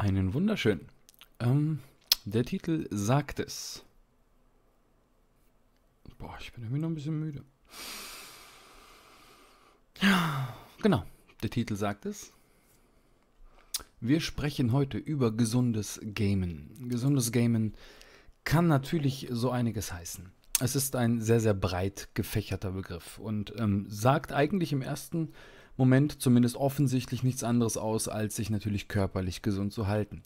Einen wunderschönen. Ähm, der Titel sagt es. Boah, ich bin irgendwie noch ein bisschen müde. Ja, genau. Der Titel sagt es. Wir sprechen heute über gesundes Gamen. Gesundes Gamen kann natürlich so einiges heißen. Es ist ein sehr, sehr breit gefächerter Begriff und ähm, sagt eigentlich im ersten Moment zumindest offensichtlich nichts anderes aus, als sich natürlich körperlich gesund zu halten.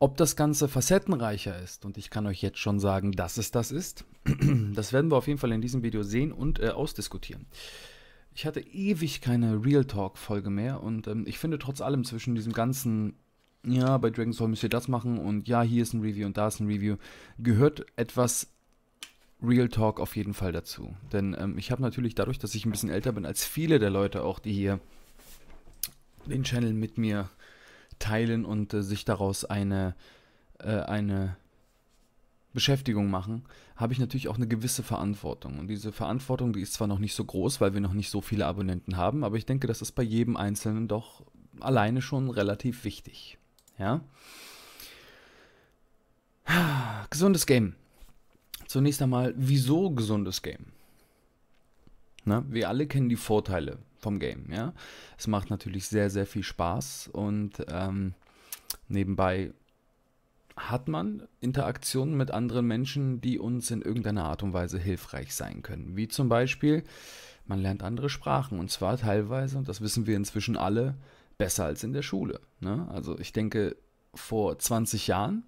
Ob das Ganze facettenreicher ist, und ich kann euch jetzt schon sagen, dass es das ist, das werden wir auf jeden Fall in diesem Video sehen und äh, ausdiskutieren. Ich hatte ewig keine Real Talk-Folge mehr und ähm, ich finde trotz allem zwischen diesem ganzen, ja, bei Dragon's Hall müsst ihr das machen und ja, hier ist ein Review und da ist ein Review, gehört etwas Real Talk auf jeden Fall dazu. Denn ähm, ich habe natürlich dadurch, dass ich ein bisschen älter bin als viele der Leute auch, die hier den Channel mit mir teilen und äh, sich daraus eine, äh, eine Beschäftigung machen, habe ich natürlich auch eine gewisse Verantwortung. Und diese Verantwortung, die ist zwar noch nicht so groß, weil wir noch nicht so viele Abonnenten haben, aber ich denke, das ist bei jedem Einzelnen doch alleine schon relativ wichtig. Ja? Ah, gesundes Game. Zunächst einmal, wieso gesundes Game? Na, wir alle kennen die Vorteile vom Game, ja. Es macht natürlich sehr, sehr viel Spaß und ähm, nebenbei hat man Interaktionen mit anderen Menschen, die uns in irgendeiner Art und Weise hilfreich sein können. Wie zum Beispiel, man lernt andere Sprachen und zwar teilweise, und das wissen wir inzwischen alle, besser als in der Schule. Ne? Also ich denke, vor 20 Jahren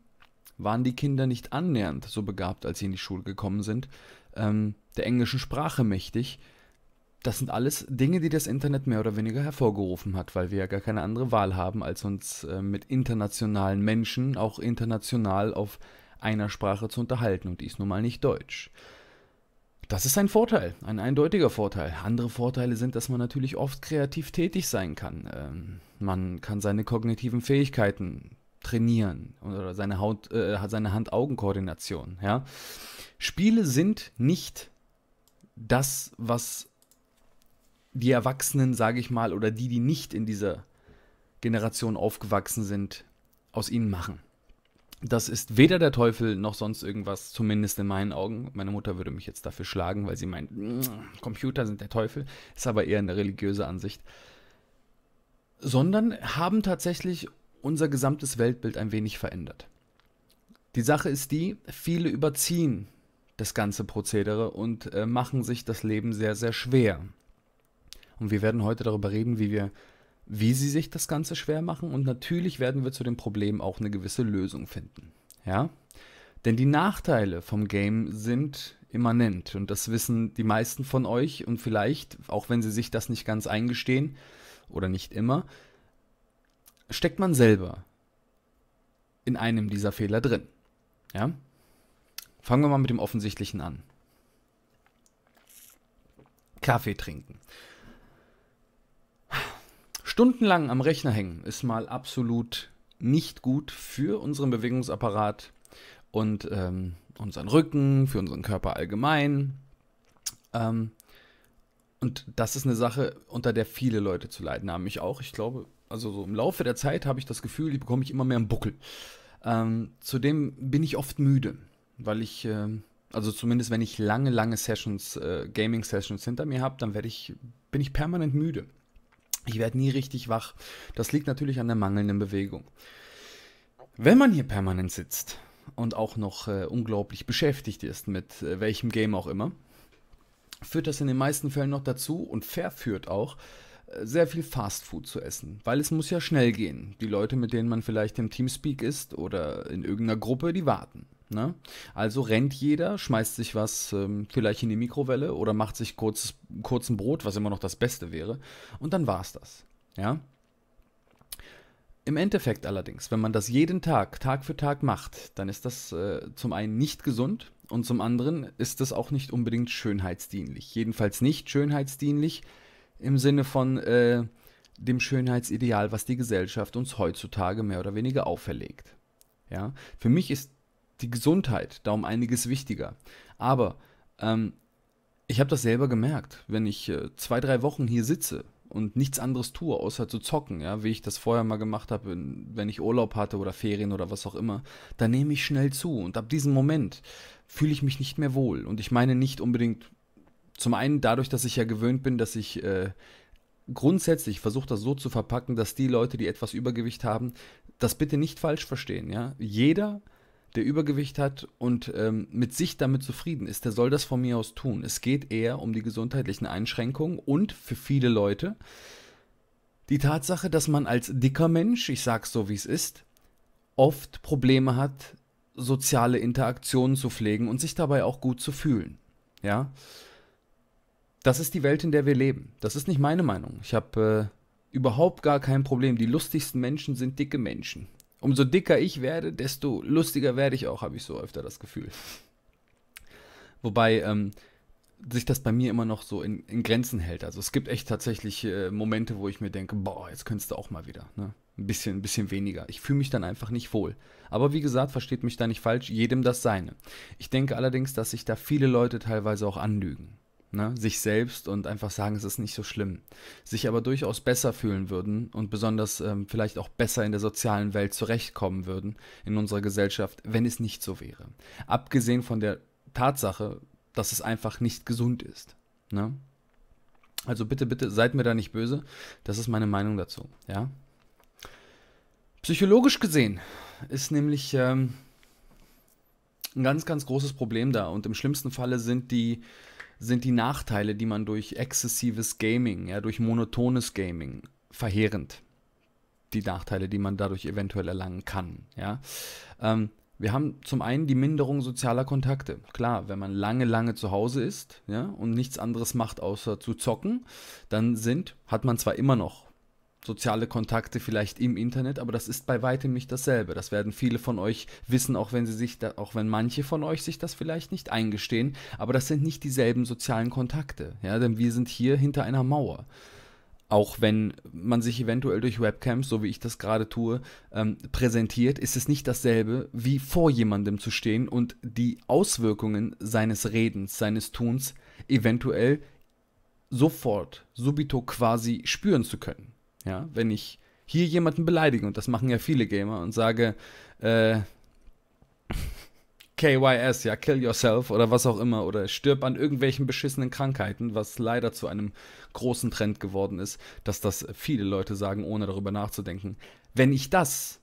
waren die Kinder nicht annähernd so begabt, als sie in die Schule gekommen sind, ähm, der englischen Sprache mächtig. Das sind alles Dinge, die das Internet mehr oder weniger hervorgerufen hat, weil wir ja gar keine andere Wahl haben, als uns äh, mit internationalen Menschen auch international auf einer Sprache zu unterhalten und die ist nun mal nicht Deutsch. Das ist ein Vorteil, ein eindeutiger Vorteil. Andere Vorteile sind, dass man natürlich oft kreativ tätig sein kann. Ähm, man kann seine kognitiven Fähigkeiten trainieren oder seine Haut, äh, seine Hand-Augen-Koordination. Ja? Spiele sind nicht das, was die Erwachsenen, sage ich mal, oder die, die nicht in dieser Generation aufgewachsen sind, aus ihnen machen. Das ist weder der Teufel noch sonst irgendwas, zumindest in meinen Augen. Meine Mutter würde mich jetzt dafür schlagen, weil sie meint, mm, Computer sind der Teufel. Ist aber eher eine religiöse Ansicht. Sondern haben tatsächlich unser gesamtes Weltbild ein wenig verändert. Die Sache ist die, viele überziehen das ganze Prozedere und äh, machen sich das Leben sehr, sehr schwer. Und wir werden heute darüber reden, wie wir, wie sie sich das Ganze schwer machen und natürlich werden wir zu dem Problem auch eine gewisse Lösung finden. Ja? Denn die Nachteile vom Game sind immanent und das wissen die meisten von euch und vielleicht, auch wenn sie sich das nicht ganz eingestehen oder nicht immer, steckt man selber in einem dieser Fehler drin. Ja? Fangen wir mal mit dem Offensichtlichen an. Kaffee trinken. Stundenlang am Rechner hängen ist mal absolut nicht gut für unseren Bewegungsapparat und ähm, unseren Rücken, für unseren Körper allgemein. Ähm, und das ist eine Sache, unter der viele Leute zu leiden haben. Ich auch. Ich glaube, also so im Laufe der Zeit habe ich das Gefühl, die bekomme ich immer mehr im Buckel. Ähm, zudem bin ich oft müde, weil ich, äh, also zumindest wenn ich lange, lange Sessions, äh, Gaming-Sessions hinter mir habe, dann werde ich, bin ich permanent müde. Ich werde nie richtig wach. Das liegt natürlich an der mangelnden Bewegung. Wenn man hier permanent sitzt und auch noch äh, unglaublich beschäftigt ist mit äh, welchem Game auch immer, führt das in den meisten Fällen noch dazu und verführt auch, sehr viel Fastfood zu essen, weil es muss ja schnell gehen. Die Leute, mit denen man vielleicht im Teamspeak ist oder in irgendeiner Gruppe, die warten. Ne? Also rennt jeder, schmeißt sich was ähm, vielleicht in die Mikrowelle oder macht sich kurz ein Brot, was immer noch das Beste wäre, und dann war es das. Ja? Im Endeffekt allerdings, wenn man das jeden Tag, Tag für Tag macht, dann ist das äh, zum einen nicht gesund und zum anderen ist das auch nicht unbedingt schönheitsdienlich. Jedenfalls nicht schönheitsdienlich, im Sinne von äh, dem Schönheitsideal, was die Gesellschaft uns heutzutage mehr oder weniger auferlegt. Ja? Für mich ist die Gesundheit da um einiges wichtiger. Aber ähm, ich habe das selber gemerkt, wenn ich äh, zwei, drei Wochen hier sitze und nichts anderes tue, außer zu zocken, ja, wie ich das vorher mal gemacht habe, wenn ich Urlaub hatte oder Ferien oder was auch immer, dann nehme ich schnell zu und ab diesem Moment fühle ich mich nicht mehr wohl. Und ich meine nicht unbedingt zum einen dadurch, dass ich ja gewöhnt bin, dass ich äh, grundsätzlich versuche, das so zu verpacken, dass die Leute, die etwas Übergewicht haben, das bitte nicht falsch verstehen. Ja? Jeder, der Übergewicht hat und ähm, mit sich damit zufrieden ist, der soll das von mir aus tun. Es geht eher um die gesundheitlichen Einschränkungen und für viele Leute die Tatsache, dass man als dicker Mensch, ich sage es so wie es ist, oft Probleme hat, soziale Interaktionen zu pflegen und sich dabei auch gut zu fühlen. Ja das ist die Welt, in der wir leben. Das ist nicht meine Meinung. Ich habe äh, überhaupt gar kein Problem. Die lustigsten Menschen sind dicke Menschen. Umso dicker ich werde, desto lustiger werde ich auch, habe ich so öfter das Gefühl. Wobei ähm, sich das bei mir immer noch so in, in Grenzen hält. Also es gibt echt tatsächlich äh, Momente, wo ich mir denke, boah, jetzt könntest du auch mal wieder. Ne? Ein bisschen, ein bisschen weniger. Ich fühle mich dann einfach nicht wohl. Aber wie gesagt, versteht mich da nicht falsch, jedem das Seine. Ich denke allerdings, dass sich da viele Leute teilweise auch anlügen ne, sich selbst und einfach sagen, es ist nicht so schlimm, sich aber durchaus besser fühlen würden und besonders ähm, vielleicht auch besser in der sozialen Welt zurechtkommen würden in unserer Gesellschaft, wenn es nicht so wäre. Abgesehen von der Tatsache, dass es einfach nicht gesund ist. Ne? Also bitte, bitte, seid mir da nicht böse. Das ist meine Meinung dazu. Ja? Psychologisch gesehen ist nämlich ähm, ein ganz, ganz großes Problem da. Und im schlimmsten Falle sind die sind die Nachteile, die man durch exzessives Gaming, ja, durch monotones Gaming verheerend. Die Nachteile, die man dadurch eventuell erlangen kann. Ja. Ähm, wir haben zum einen die Minderung sozialer Kontakte. Klar, wenn man lange, lange zu Hause ist ja, und nichts anderes macht, außer zu zocken, dann sind, hat man zwar immer noch soziale Kontakte vielleicht im Internet, aber das ist bei weitem nicht dasselbe. Das werden viele von euch wissen, auch wenn sie sich da, auch wenn manche von euch sich das vielleicht nicht eingestehen, aber das sind nicht dieselben sozialen Kontakte, ja, denn wir sind hier hinter einer Mauer. Auch wenn man sich eventuell durch Webcams, so wie ich das gerade tue, ähm, präsentiert, ist es nicht dasselbe, wie vor jemandem zu stehen und die Auswirkungen seines Redens, seines Tuns eventuell sofort, subito quasi spüren zu können. Ja, wenn ich hier jemanden beleidige, und das machen ja viele Gamer, und sage, äh, KYS, ja, kill yourself oder was auch immer, oder stirb an irgendwelchen beschissenen Krankheiten, was leider zu einem großen Trend geworden ist, dass das viele Leute sagen, ohne darüber nachzudenken. Wenn ich das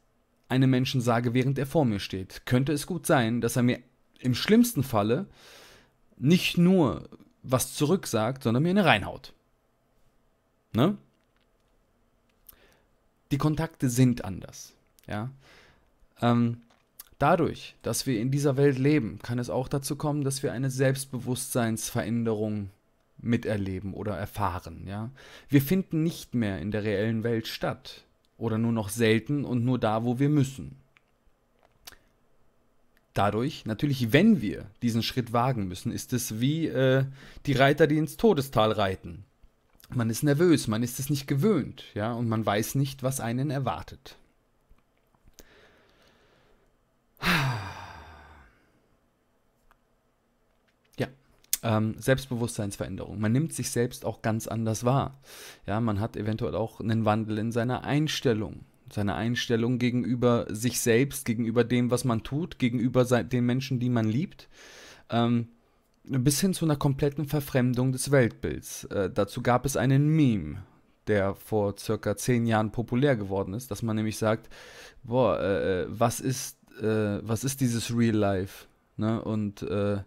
einem Menschen sage, während er vor mir steht, könnte es gut sein, dass er mir im schlimmsten Falle nicht nur was zurücksagt, sondern mir eine reinhaut. Ne? die Kontakte sind anders. Ja? Ähm, dadurch, dass wir in dieser Welt leben, kann es auch dazu kommen, dass wir eine Selbstbewusstseinsveränderung miterleben oder erfahren. Ja? Wir finden nicht mehr in der reellen Welt statt oder nur noch selten und nur da, wo wir müssen. Dadurch, natürlich, wenn wir diesen Schritt wagen müssen, ist es wie äh, die Reiter, die ins Todestal reiten man ist nervös, man ist es nicht gewöhnt, ja, und man weiß nicht, was einen erwartet. ähm, Selbstbewusstseinsveränderung. Man nimmt sich selbst auch ganz anders wahr. Ja, man hat eventuell auch einen Wandel in seiner Einstellung, seiner Einstellung gegenüber sich selbst, gegenüber dem, was man tut, gegenüber den Menschen, die man liebt. Ähm, bis hin zu einer kompletten Verfremdung des Weltbilds. Äh, dazu gab es einen Meme, der vor circa zehn Jahren populär geworden ist, dass man nämlich sagt, boah, äh, äh was ist, äh, was ist dieses Real Life? Ne? Und äh,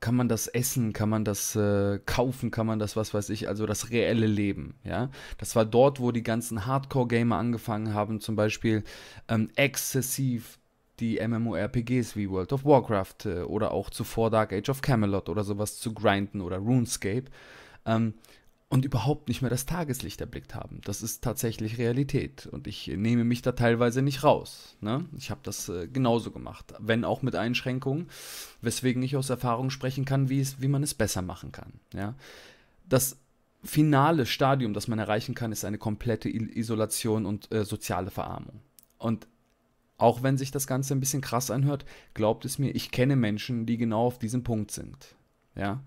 kann man das essen, kann man das äh, kaufen, kann man das, was weiß ich, also das reelle Leben, ja. Das war dort, wo die ganzen Hardcore-Gamer angefangen haben, zum Beispiel ähm, exzessiv die MMORPGs wie World of Warcraft äh, oder auch zuvor Dark Age of Camelot oder sowas zu grinden oder RuneScape ähm, und überhaupt nicht mehr das Tageslicht erblickt haben. Das ist tatsächlich Realität und ich nehme mich da teilweise nicht raus. Ne? Ich habe das äh, genauso gemacht, wenn auch mit Einschränkungen, weswegen ich aus Erfahrung sprechen kann, wie, es, wie man es besser machen kann. Ja? Das finale Stadium, das man erreichen kann, ist eine komplette Isolation und äh, soziale Verarmung. Und auch wenn sich das Ganze ein bisschen krass anhört, glaubt es mir, ich kenne Menschen, die genau auf diesem Punkt sind. Ja.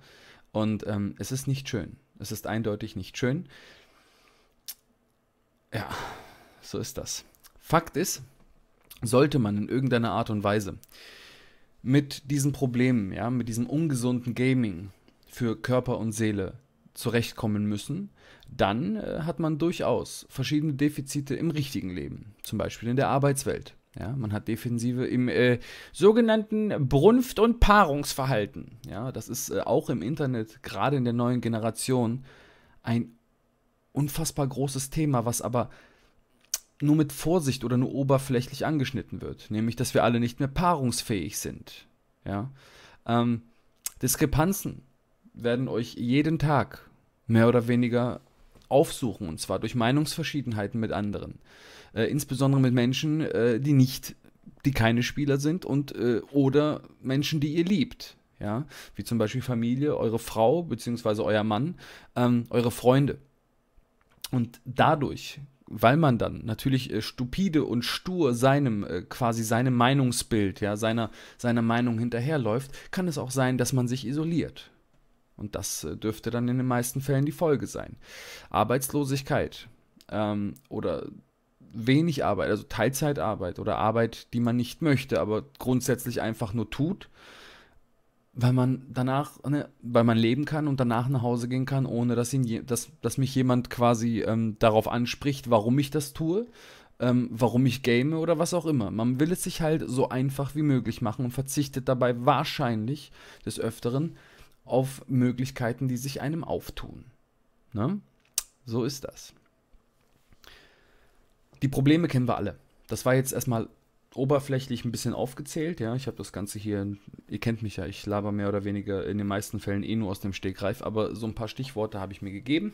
Und ähm, es ist nicht schön. Es ist eindeutig nicht schön. Ja, so ist das. Fakt ist, sollte man in irgendeiner Art und Weise mit diesen Problemen, ja, mit diesem ungesunden Gaming für Körper und Seele zurechtkommen müssen, dann äh, hat man durchaus verschiedene Defizite im richtigen Leben, zum Beispiel in der Arbeitswelt. Ja, man hat Defensive im äh, sogenannten Brunft- und Paarungsverhalten. Ja, das ist äh, auch im Internet, gerade in der neuen Generation, ein unfassbar großes Thema, was aber nur mit Vorsicht oder nur oberflächlich angeschnitten wird. Nämlich, dass wir alle nicht mehr paarungsfähig sind. Ja? Ähm, Diskrepanzen werden euch jeden Tag mehr oder weniger aufsuchen, und zwar durch Meinungsverschiedenheiten mit anderen. Äh, insbesondere mit Menschen, äh, die nicht, die keine Spieler sind und äh, oder Menschen, die ihr liebt. Ja, wie zum Beispiel Familie, eure Frau bzw. euer Mann, ähm, eure Freunde. Und dadurch, weil man dann natürlich äh, stupide und stur seinem, äh, quasi seinem Meinungsbild, ja, seiner, seiner Meinung hinterherläuft, kann es auch sein, dass man sich isoliert. Und das äh, dürfte dann in den meisten Fällen die Folge sein. Arbeitslosigkeit ähm, oder wenig Arbeit, also Teilzeitarbeit oder Arbeit, die man nicht möchte, aber grundsätzlich einfach nur tut, weil man danach, ne, weil man leben kann und danach nach Hause gehen kann, ohne dass, ihn je, dass, dass mich jemand quasi ähm, darauf anspricht, warum ich das tue, ähm, warum ich game oder was auch immer. Man will es sich halt so einfach wie möglich machen und verzichtet dabei wahrscheinlich des Öfteren auf Möglichkeiten, die sich einem auftun. Ne? So ist das. Die Probleme kennen wir alle. Das war jetzt erstmal oberflächlich ein bisschen aufgezählt, ja. Ich habe das Ganze hier, ihr kennt mich ja, ich laber mehr oder weniger in den meisten Fällen eh nur aus dem Stegreif, aber so ein paar Stichworte habe ich mir gegeben.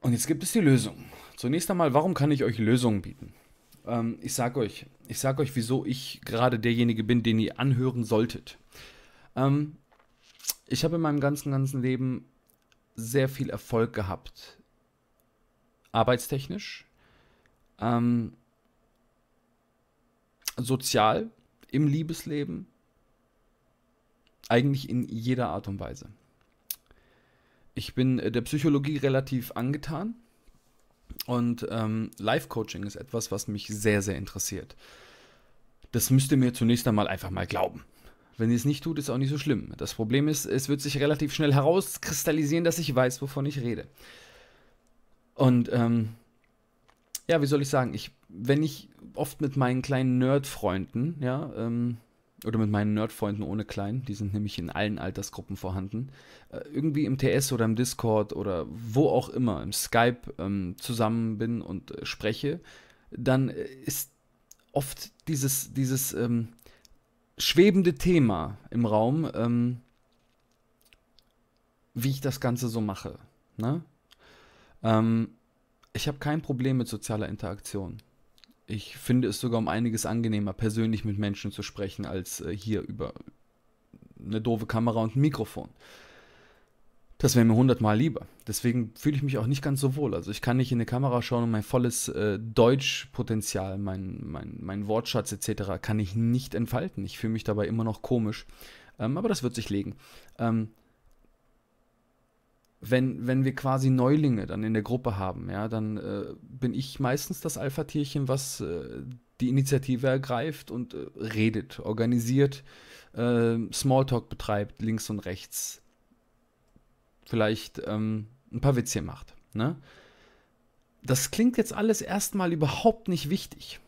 Und jetzt gibt es die Lösung. Zunächst einmal, warum kann ich euch Lösungen bieten? Ähm, ich sage euch, ich sage euch, wieso ich gerade derjenige bin, den ihr anhören solltet. Ähm, ich habe in meinem ganzen, ganzen Leben sehr viel Erfolg gehabt arbeitstechnisch, ähm, sozial, im Liebesleben, eigentlich in jeder Art und Weise. Ich bin äh, der Psychologie relativ angetan und ähm, Life-Coaching ist etwas, was mich sehr, sehr interessiert. Das müsst ihr mir zunächst einmal einfach mal glauben. Wenn ihr es nicht tut, ist auch nicht so schlimm. Das Problem ist, es wird sich relativ schnell herauskristallisieren, dass ich weiß, wovon ich rede. Und ähm, ja, wie soll ich sagen, ich, wenn ich oft mit meinen kleinen Nerd-Freunden, ja, ähm, oder mit meinen Nerd-Freunden ohne Klein, die sind nämlich in allen Altersgruppen vorhanden, äh, irgendwie im TS oder im Discord oder wo auch immer, im Skype ähm, zusammen bin und äh, spreche, dann äh, ist oft dieses, dieses ähm, schwebende Thema im Raum, ähm, wie ich das Ganze so mache. Ne? Ähm, ich habe kein Problem mit sozialer Interaktion. Ich finde es sogar um einiges angenehmer, persönlich mit Menschen zu sprechen, als äh, hier über eine doofe Kamera und ein Mikrofon. Das wäre mir hundertmal lieber. Deswegen fühle ich mich auch nicht ganz so wohl. Also ich kann nicht in eine Kamera schauen und mein volles äh, Deutschpotenzial, mein, mein, mein Wortschatz etc. kann ich nicht entfalten. Ich fühle mich dabei immer noch komisch. Ähm, aber das wird sich legen. Ähm, wenn, wenn wir quasi Neulinge dann in der Gruppe haben, ja, dann äh, bin ich meistens das Alpha-Tierchen, was äh, die Initiative ergreift und äh, redet, organisiert, ähm, Smalltalk betreibt, links und rechts. Vielleicht ähm, ein paar Witze macht. Ne? Das klingt jetzt alles erstmal überhaupt nicht wichtig.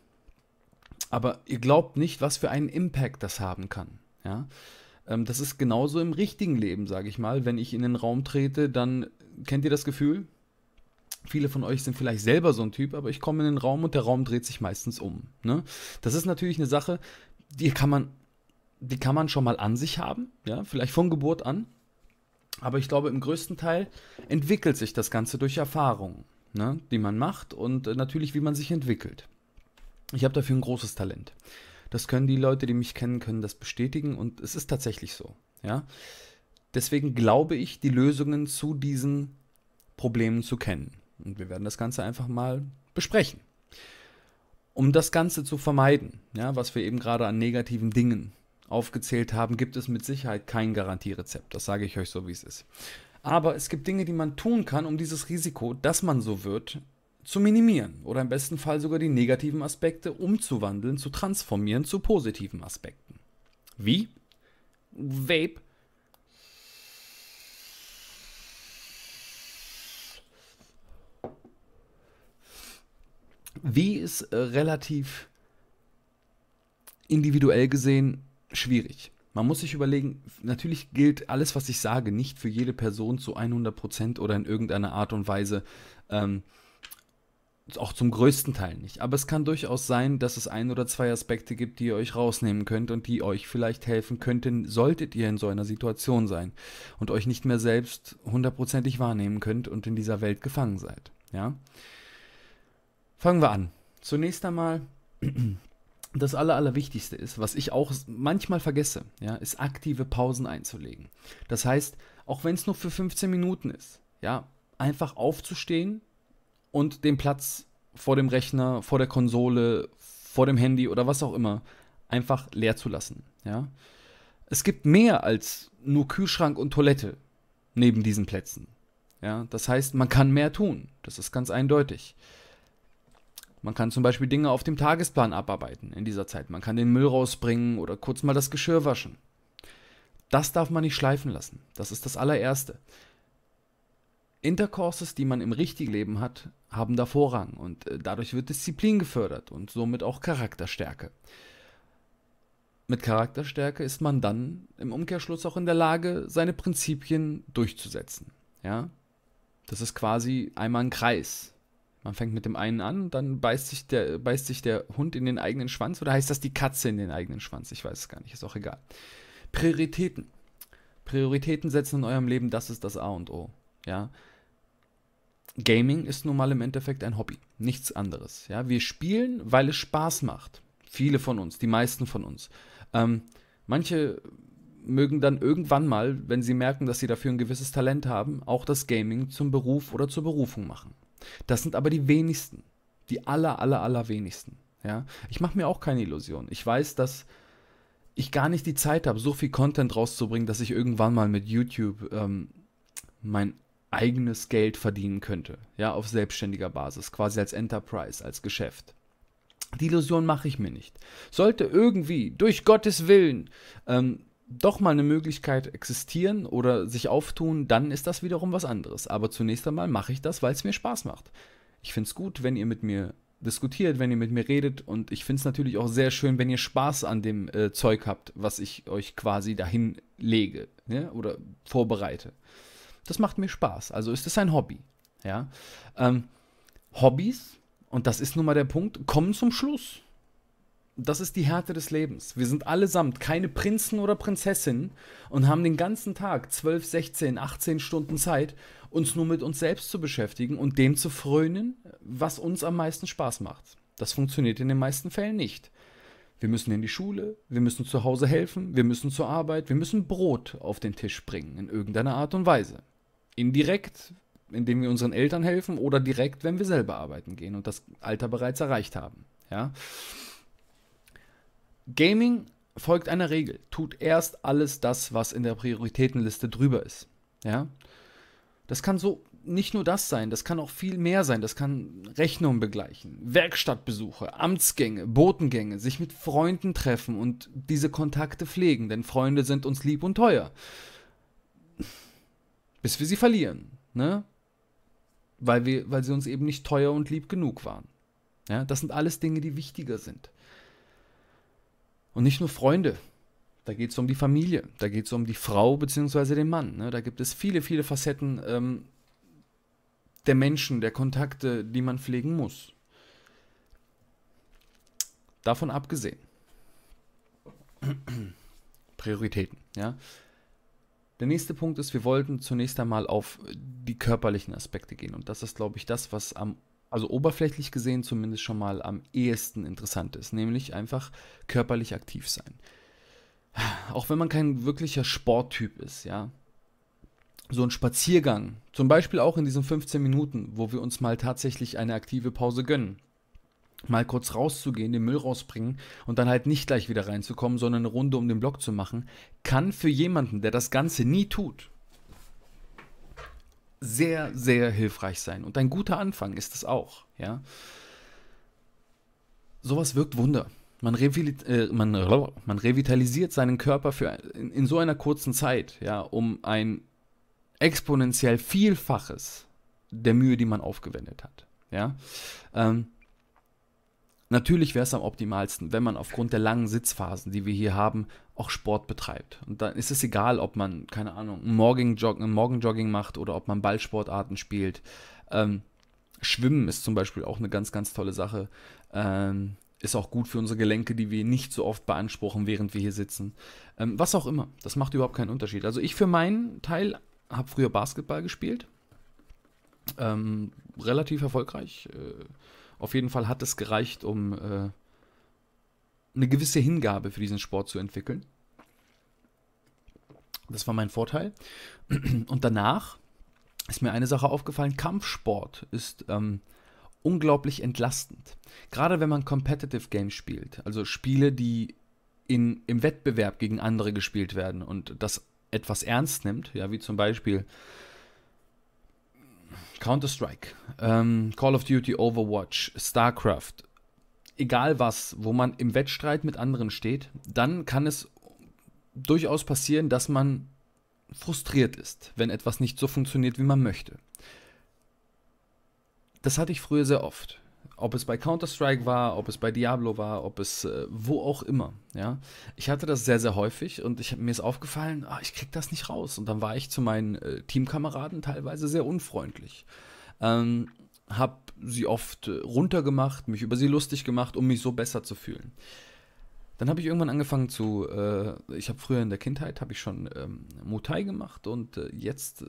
Aber ihr glaubt nicht, was für einen Impact das haben kann. Ja? Ähm, das ist genauso im richtigen Leben, sage ich mal. Wenn ich in den Raum trete, dann kennt ihr das Gefühl? Viele von euch sind vielleicht selber so ein Typ, aber ich komme in den Raum und der Raum dreht sich meistens um. Ne? Das ist natürlich eine Sache, die kann man, die kann man schon mal an sich haben, ja, vielleicht von Geburt an. Aber ich glaube, im größten Teil entwickelt sich das Ganze durch Erfahrungen, ne, die man macht und äh, natürlich, wie man sich entwickelt. Ich habe dafür ein großes Talent. Das können die Leute, die mich kennen, können das bestätigen und es ist tatsächlich so. Ja? Deswegen glaube ich, die Lösungen zu diesen Problemen zu kennen. Und wir werden das Ganze einfach mal besprechen. Um das Ganze zu vermeiden, ja, was wir eben gerade an negativen Dingen aufgezählt haben, gibt es mit Sicherheit kein Garantierezept. Das sage ich euch so, wie es ist. Aber es gibt Dinge, die man tun kann, um dieses Risiko, dass man so wird, zu minimieren oder im besten Fall sogar die negativen Aspekte umzuwandeln, zu transformieren zu positiven Aspekten. Wie? Vape. Wie ist äh, relativ individuell gesehen schwierig. Man muss sich überlegen, natürlich gilt alles, was ich sage, nicht für jede Person zu 100% oder in irgendeiner Art und Weise ähm, auch zum größten Teil nicht. Aber es kann durchaus sein, dass es ein oder zwei Aspekte gibt, die ihr euch rausnehmen könnt und die euch vielleicht helfen könnten, solltet ihr in so einer Situation sein und euch nicht mehr selbst hundertprozentig wahrnehmen könnt und in dieser Welt gefangen seid. Ja? Fangen wir an. Zunächst einmal, das Allerwichtigste ist, was ich auch manchmal vergesse, ja, ist aktive Pausen einzulegen. Das heißt, auch wenn es nur für 15 Minuten ist, ja, einfach aufzustehen, und den Platz vor dem Rechner, vor der Konsole, vor dem Handy oder was auch immer einfach leer zu lassen. Ja? Es gibt mehr als nur Kühlschrank und Toilette neben diesen Plätzen. Ja? Das heißt, man kann mehr tun. Das ist ganz eindeutig. Man kann zum Beispiel Dinge auf dem Tagesplan abarbeiten in dieser Zeit. Man kann den Müll rausbringen oder kurz mal das Geschirr waschen. Das darf man nicht schleifen lassen. Das ist das allererste. Intercourses, die man im richtigen Leben hat, haben da Vorrang und äh, dadurch wird Disziplin gefördert und somit auch Charakterstärke. Mit Charakterstärke ist man dann im Umkehrschluss auch in der Lage, seine Prinzipien durchzusetzen. Ja? Das ist quasi einmal ein Kreis. Man fängt mit dem einen an, dann beißt sich, der, beißt sich der Hund in den eigenen Schwanz oder heißt das die Katze in den eigenen Schwanz? Ich weiß es gar nicht, ist auch egal. Prioritäten. Prioritäten setzen in eurem Leben, das ist das A und O. Ja? Gaming ist nun mal im Endeffekt ein Hobby, nichts anderes. Ja? Wir spielen, weil es Spaß macht. Viele von uns, die meisten von uns. Ähm, manche mögen dann irgendwann mal, wenn sie merken, dass sie dafür ein gewisses Talent haben, auch das Gaming zum Beruf oder zur Berufung machen. Das sind aber die wenigsten. Die aller, aller, aller wenigsten. Ja? Ich mache mir auch keine Illusion. Ich weiß, dass ich gar nicht die Zeit habe, so viel Content rauszubringen, dass ich irgendwann mal mit YouTube ähm, mein eigenes Geld verdienen könnte, ja, auf selbstständiger Basis, quasi als Enterprise, als Geschäft. Die Illusion mache ich mir nicht. Sollte irgendwie, durch Gottes Willen, ähm, doch mal eine Möglichkeit existieren oder sich auftun, dann ist das wiederum was anderes. Aber zunächst einmal mache ich das, weil es mir Spaß macht. Ich finde es gut, wenn ihr mit mir diskutiert, wenn ihr mit mir redet und ich finde es natürlich auch sehr schön, wenn ihr Spaß an dem äh, Zeug habt, was ich euch quasi dahin lege ja, ne, oder vorbereite. Das macht mir Spaß. Also ist es ein Hobby. Ja? Ähm, Hobbys, und das ist nun mal der Punkt, kommen zum Schluss. Das ist die Härte des Lebens. Wir sind allesamt keine Prinzen oder Prinzessinnen und haben den ganzen Tag 12, 16, 18 Stunden Zeit, uns nur mit uns selbst zu beschäftigen und dem zu frönen, was uns am meisten Spaß macht. Das funktioniert in den meisten Fällen nicht. Wir müssen in die Schule, wir müssen zu Hause helfen, wir müssen zur Arbeit, wir müssen Brot auf den Tisch bringen, in irgendeiner Art und Weise. Indirekt, indem wir unseren Eltern helfen oder direkt, wenn wir selber arbeiten gehen und das Alter bereits erreicht haben. Ja? Gaming folgt einer Regel. Tut erst alles das, was in der Prioritätenliste drüber ist. Ja? Das kann so nicht nur das sein, das kann auch viel mehr sein. Das kann Rechnungen begleichen, Werkstattbesuche, Amtsgänge, Botengänge, sich mit Freunden treffen und diese Kontakte pflegen, denn Freunde sind uns lieb und teuer bis wir sie verlieren, ne? Weil, wir, weil sie uns eben nicht teuer und lieb genug waren. Ja, das sind alles Dinge, die wichtiger sind. Und nicht nur Freunde. Da geht es um die Familie, da geht es um die Frau bzw. den Mann. Ne? Da gibt es viele, viele Facetten ähm, der Menschen, der Kontakte, die man pflegen muss. Davon abgesehen. Prioritäten, ja. Der nächste Punkt ist, wir wollten zunächst einmal auf die körperlichen Aspekte gehen. Und das ist, glaube ich, das, was am, also oberflächlich gesehen zumindest schon mal am ehesten interessant ist, nämlich einfach körperlich aktiv sein. Auch wenn man kein wirklicher Sporttyp ist, ja. So ein Spaziergang, zum Beispiel auch in diesen 15 Minuten, wo wir uns mal tatsächlich eine aktive Pause gönnen, mal kurz rauszugehen, den Müll rausbringen und dann halt nicht gleich wieder reinzukommen, sondern eine Runde um den Block zu machen, kann für jemanden, der das Ganze nie tut, sehr, sehr hilfreich sein. Und ein guter Anfang ist es auch, ja. Sowas wirkt Wunder. Man, äh, man, man revitalisiert seinen Körper für, in, in so einer kurzen Zeit, ja, um ein exponentiell Vielfaches der Mühe, die man aufgewendet hat. Ja? Ähm, Natürlich wäre es am optimalsten, wenn man aufgrund der langen Sitzphasen, die wir hier haben, auch Sport betreibt. Und dann ist es egal, ob man, keine Ahnung, Morgenjogging, Morgenjogging macht oder ob man Ballsportarten spielt. Ähm, Schwimmen ist zum Beispiel auch eine ganz, ganz tolle Sache. Ähm, ist auch gut für unsere Gelenke, die wir nicht so oft beanspruchen, während wir hier sitzen. Ähm, was auch immer. Das macht überhaupt keinen Unterschied. Also ich für meinen Teil habe früher Basketball gespielt. Ähm, relativ erfolgreich. Äh, auf jeden Fall hat es gereicht, um äh, eine gewisse Hingabe für diesen Sport zu entwickeln. Das war mein Vorteil. Und danach ist mir eine Sache aufgefallen: Kampfsport ist ähm, unglaublich entlastend. Gerade wenn man Competitive Games spielt, also Spiele, die in, im Wettbewerb gegen andere gespielt werden und das etwas ernst nimmt, ja, wie zum Beispiel Counter-Strike, ähm, Call of Duty, Overwatch, StarCraft, egal was, wo man im Wettstreit mit anderen steht, dann kann es durchaus passieren, dass man frustriert ist, wenn etwas nicht so funktioniert, wie man möchte. Das hatte ich früher sehr oft ob es bei Counter-Strike war, ob es bei Diablo war, ob es äh, wo auch immer, ja. Ich hatte das sehr, sehr häufig und ich, mir ist aufgefallen, ah, ich krieg das nicht raus. Und dann war ich zu meinen äh, Teamkameraden teilweise sehr unfreundlich. Ähm, hab sie oft äh, runtergemacht, mich über sie lustig gemacht, um mich so besser zu fühlen. Dann habe ich irgendwann angefangen zu, äh, ich habe früher in der Kindheit, habe ich schon ähm, Muay gemacht und äh, jetzt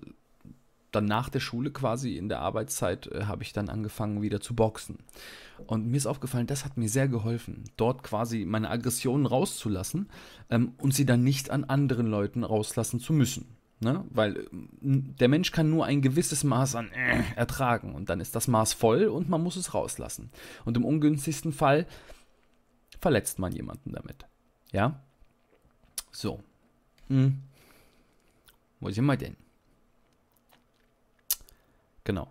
dann nach der Schule quasi in der Arbeitszeit äh, habe ich dann angefangen wieder zu boxen. Und mir ist aufgefallen, das hat mir sehr geholfen, dort quasi meine Aggressionen rauszulassen ähm, und sie dann nicht an anderen Leuten rauslassen zu müssen. Ne? Weil ähm, der Mensch kann nur ein gewisses Maß an äh, ertragen und dann ist das Maß voll und man muss es rauslassen. Und im ungünstigsten Fall verletzt man jemanden damit. Ja? So. Hm. Wo sind wir denn? Genau.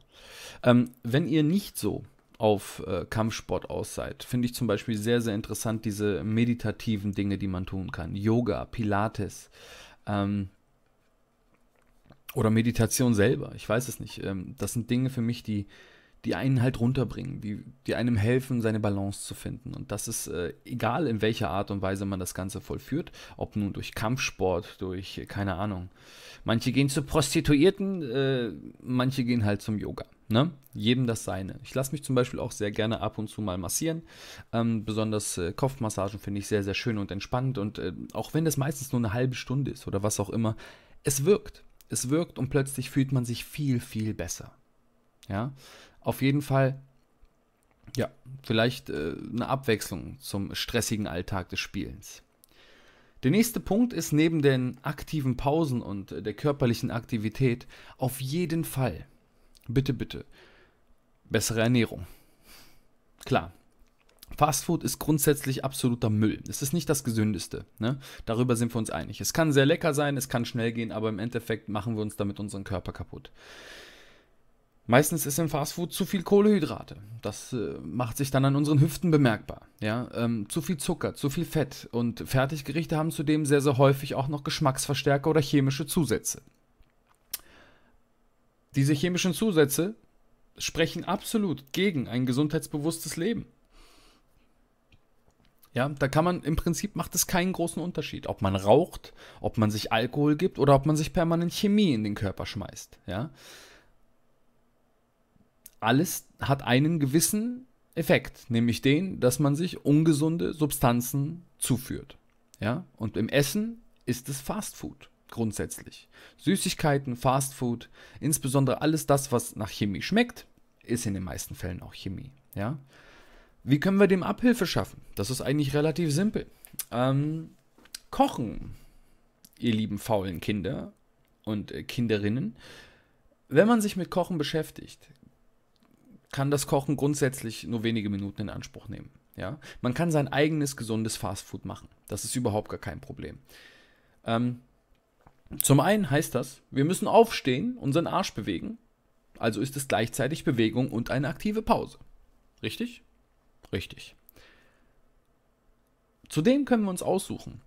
Ähm, wenn ihr nicht so auf äh, Kampfsport aus seid, finde ich zum Beispiel sehr, sehr interessant diese meditativen Dinge, die man tun kann. Yoga, Pilates ähm, oder Meditation selber. Ich weiß es nicht. Ähm, das sind Dinge für mich, die die einen halt runterbringen, die, die einem helfen, seine Balance zu finden. Und das ist äh, egal, in welcher Art und Weise man das Ganze vollführt, ob nun durch Kampfsport, durch, äh, keine Ahnung. Manche gehen zu Prostituierten, äh, manche gehen halt zum Yoga. Ne? Jedem das Seine. Ich lasse mich zum Beispiel auch sehr gerne ab und zu mal massieren. Ähm, besonders äh, Kopfmassagen finde ich sehr, sehr schön und entspannt. Und äh, auch wenn das meistens nur eine halbe Stunde ist oder was auch immer, es wirkt. Es wirkt und plötzlich fühlt man sich viel, viel besser. Ja, auf jeden Fall, ja, vielleicht äh, eine Abwechslung zum stressigen Alltag des Spielens. Der nächste Punkt ist neben den aktiven Pausen und äh, der körperlichen Aktivität auf jeden Fall, bitte, bitte, bessere Ernährung. Klar, Fastfood ist grundsätzlich absoluter Müll. Es ist nicht das Gesündeste. Ne? Darüber sind wir uns einig. Es kann sehr lecker sein, es kann schnell gehen, aber im Endeffekt machen wir uns damit unseren Körper kaputt. Meistens ist im Fastfood zu viel Kohlehydrate. Das äh, macht sich dann an unseren Hüften bemerkbar. Ja? Ähm, zu viel Zucker, zu viel Fett und Fertiggerichte haben zudem sehr, sehr häufig auch noch Geschmacksverstärker oder chemische Zusätze. Diese chemischen Zusätze sprechen absolut gegen ein gesundheitsbewusstes Leben. Ja, da kann man im Prinzip macht es keinen großen Unterschied, ob man raucht, ob man sich Alkohol gibt oder ob man sich permanent Chemie in den Körper schmeißt. Ja, alles hat einen gewissen Effekt, nämlich den, dass man sich ungesunde Substanzen zuführt. Ja? Und im Essen ist es Fastfood grundsätzlich. Süßigkeiten, Fastfood, insbesondere alles das, was nach Chemie schmeckt, ist in den meisten Fällen auch Chemie. Ja? Wie können wir dem Abhilfe schaffen? Das ist eigentlich relativ simpel. Ähm, kochen, ihr lieben faulen Kinder und äh, Kinderinnen. Wenn man sich mit Kochen beschäftigt, kann das Kochen grundsätzlich nur wenige Minuten in Anspruch nehmen. Ja? Man kann sein eigenes gesundes Fastfood machen. Das ist überhaupt gar kein Problem. Ähm, zum einen heißt das, wir müssen aufstehen, unseren Arsch bewegen. Also ist es gleichzeitig Bewegung und eine aktive Pause. Richtig? Richtig. Zudem können wir uns aussuchen,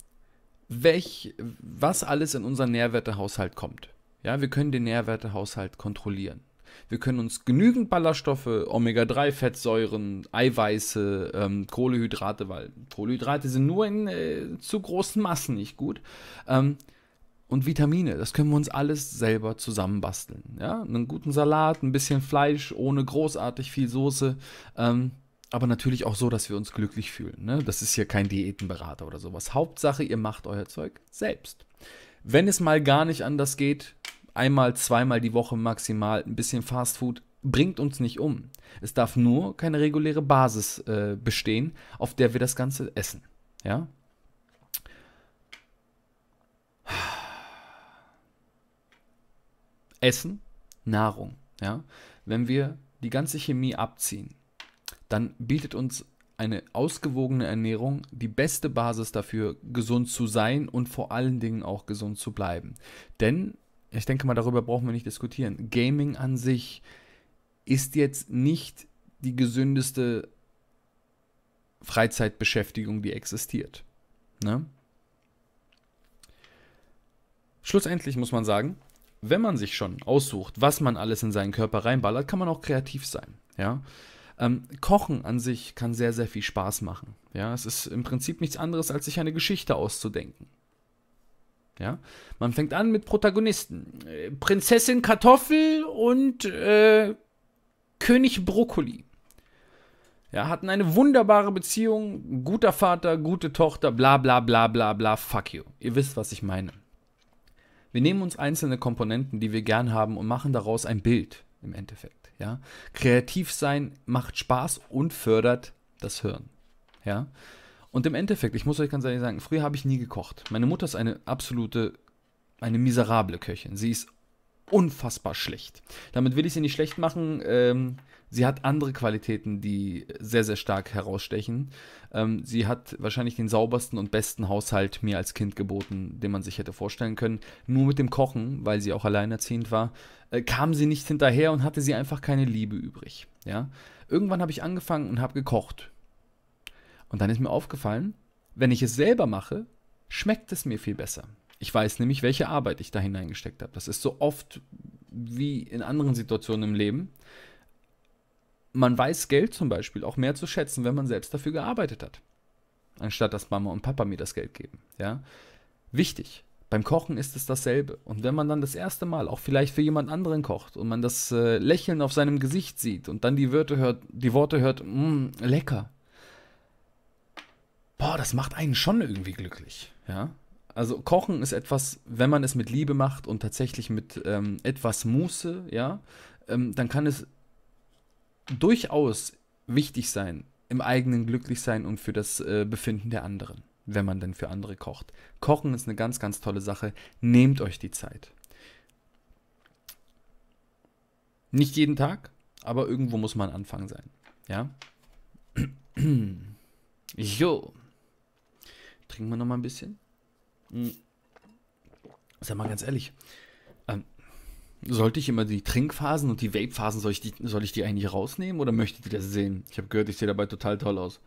welch, was alles in unseren Nährwertehaushalt kommt. Ja, wir können den Nährwertehaushalt kontrollieren. Wir können uns genügend Ballaststoffe, Omega-3-Fettsäuren, Eiweiße, ähm, Kohlehydrate, weil Kohlehydrate sind nur in äh, zu großen Massen nicht gut. Ähm, und Vitamine, das können wir uns alles selber zusammenbasteln. Ja? Einen guten Salat, ein bisschen Fleisch, ohne großartig viel Soße. Ähm, aber natürlich auch so, dass wir uns glücklich fühlen. Ne? Das ist hier kein Diätenberater oder sowas. Hauptsache, ihr macht euer Zeug selbst. Wenn es mal gar nicht anders geht, einmal, zweimal die Woche maximal ein bisschen Fastfood bringt uns nicht um. Es darf nur keine reguläre Basis äh, bestehen, auf der wir das Ganze essen. Ja? Essen, Nahrung. Ja? Wenn wir die ganze Chemie abziehen, dann bietet uns eine ausgewogene Ernährung die beste Basis dafür, gesund zu sein und vor allen Dingen auch gesund zu bleiben. Denn ich denke mal, darüber brauchen wir nicht diskutieren. Gaming an sich ist jetzt nicht die gesündeste Freizeitbeschäftigung, die existiert. Ne? Schlussendlich muss man sagen, wenn man sich schon aussucht, was man alles in seinen Körper reinballert, kann man auch kreativ sein. Ja? Ähm, Kochen an sich kann sehr, sehr viel Spaß machen. Ja? Es ist im Prinzip nichts anderes, als sich eine Geschichte auszudenken. Ja? Man fängt an mit Protagonisten. Äh, Prinzessin Kartoffel und äh, König Brokkoli. Ja, hatten eine wunderbare Beziehung, guter Vater, gute Tochter, bla bla bla bla bla, fuck you. Ihr wisst, was ich meine. Wir nehmen uns einzelne Komponenten, die wir gern haben und machen daraus ein Bild im Endeffekt, ja? Kreativ sein macht Spaß und fördert das Hirn. ja? Und im Endeffekt, ich muss euch ganz ehrlich sagen, früher habe ich nie gekocht. Meine Mutter ist eine absolute, eine miserable Köchin. Sie ist unfassbar schlecht. Damit will ich sie nicht schlecht machen. Ähm, sie hat andere Qualitäten, die sehr, sehr stark herausstechen. Ähm, sie hat wahrscheinlich den saubersten und besten Haushalt mir als Kind geboten, den man sich hätte vorstellen können. Nur mit dem Kochen, weil sie auch alleinerziehend war, äh, kam sie nicht hinterher und hatte sie einfach keine Liebe übrig. Ja? Irgendwann habe ich angefangen und habe gekocht und dann ist mir aufgefallen, wenn ich es selber mache, schmeckt es mir viel besser. Ich weiß nämlich, welche Arbeit ich da hineingesteckt habe. Das ist so oft wie in anderen Situationen im Leben. Man weiß Geld zum Beispiel auch mehr zu schätzen, wenn man selbst dafür gearbeitet hat. Anstatt dass Mama und Papa mir das Geld geben. Ja? Wichtig. Beim Kochen ist es dasselbe. Und wenn man dann das erste Mal auch vielleicht für jemand anderen kocht und man das äh, Lächeln auf seinem Gesicht sieht und dann die Worte hört, die Worte hört, mm, lecker, boah, das macht einen schon irgendwie glücklich. Ja. Also Kochen ist etwas, wenn man es mit Liebe macht und tatsächlich mit ähm, etwas Muße, ja, ähm, dann kann es durchaus wichtig sein, im eigenen Glücklichsein und für das äh, Befinden der anderen, wenn man denn für andere kocht. Kochen ist eine ganz, ganz tolle Sache. Nehmt euch die Zeit. Nicht jeden Tag, aber irgendwo muss man anfangen sein. Ja? Jo. Trinken wir noch mal ein bisschen? Hm. Sag mal ganz ehrlich, ähm, sollte ich immer die Trinkphasen und die Vape-Phasen, soll, ich die, soll ich die eigentlich rausnehmen oder möchtet ihr das sehen? Ich habe gehört, ich sehe dabei total toll aus.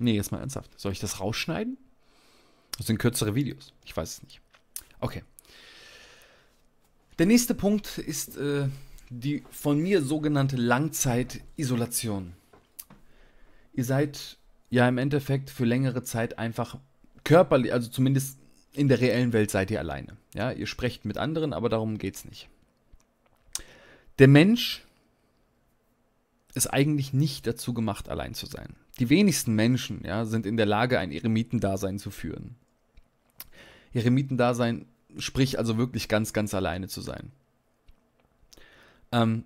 Nee, jetzt mal ernsthaft. Soll ich das rausschneiden? Das sind kürzere Videos. Ich weiß es nicht. Okay. Der nächste Punkt ist äh, die von mir sogenannte Langzeitisolation. Ihr seid ja im Endeffekt für längere Zeit einfach körperlich, also zumindest in der reellen Welt seid ihr alleine. Ja, ihr sprecht mit anderen, aber darum geht es nicht. Der Mensch ist eigentlich nicht dazu gemacht, allein zu sein. Die wenigsten Menschen ja, sind in der Lage, ein Eremitendasein zu führen. Eremitendasein, sprich also wirklich ganz, ganz alleine zu sein. Ähm,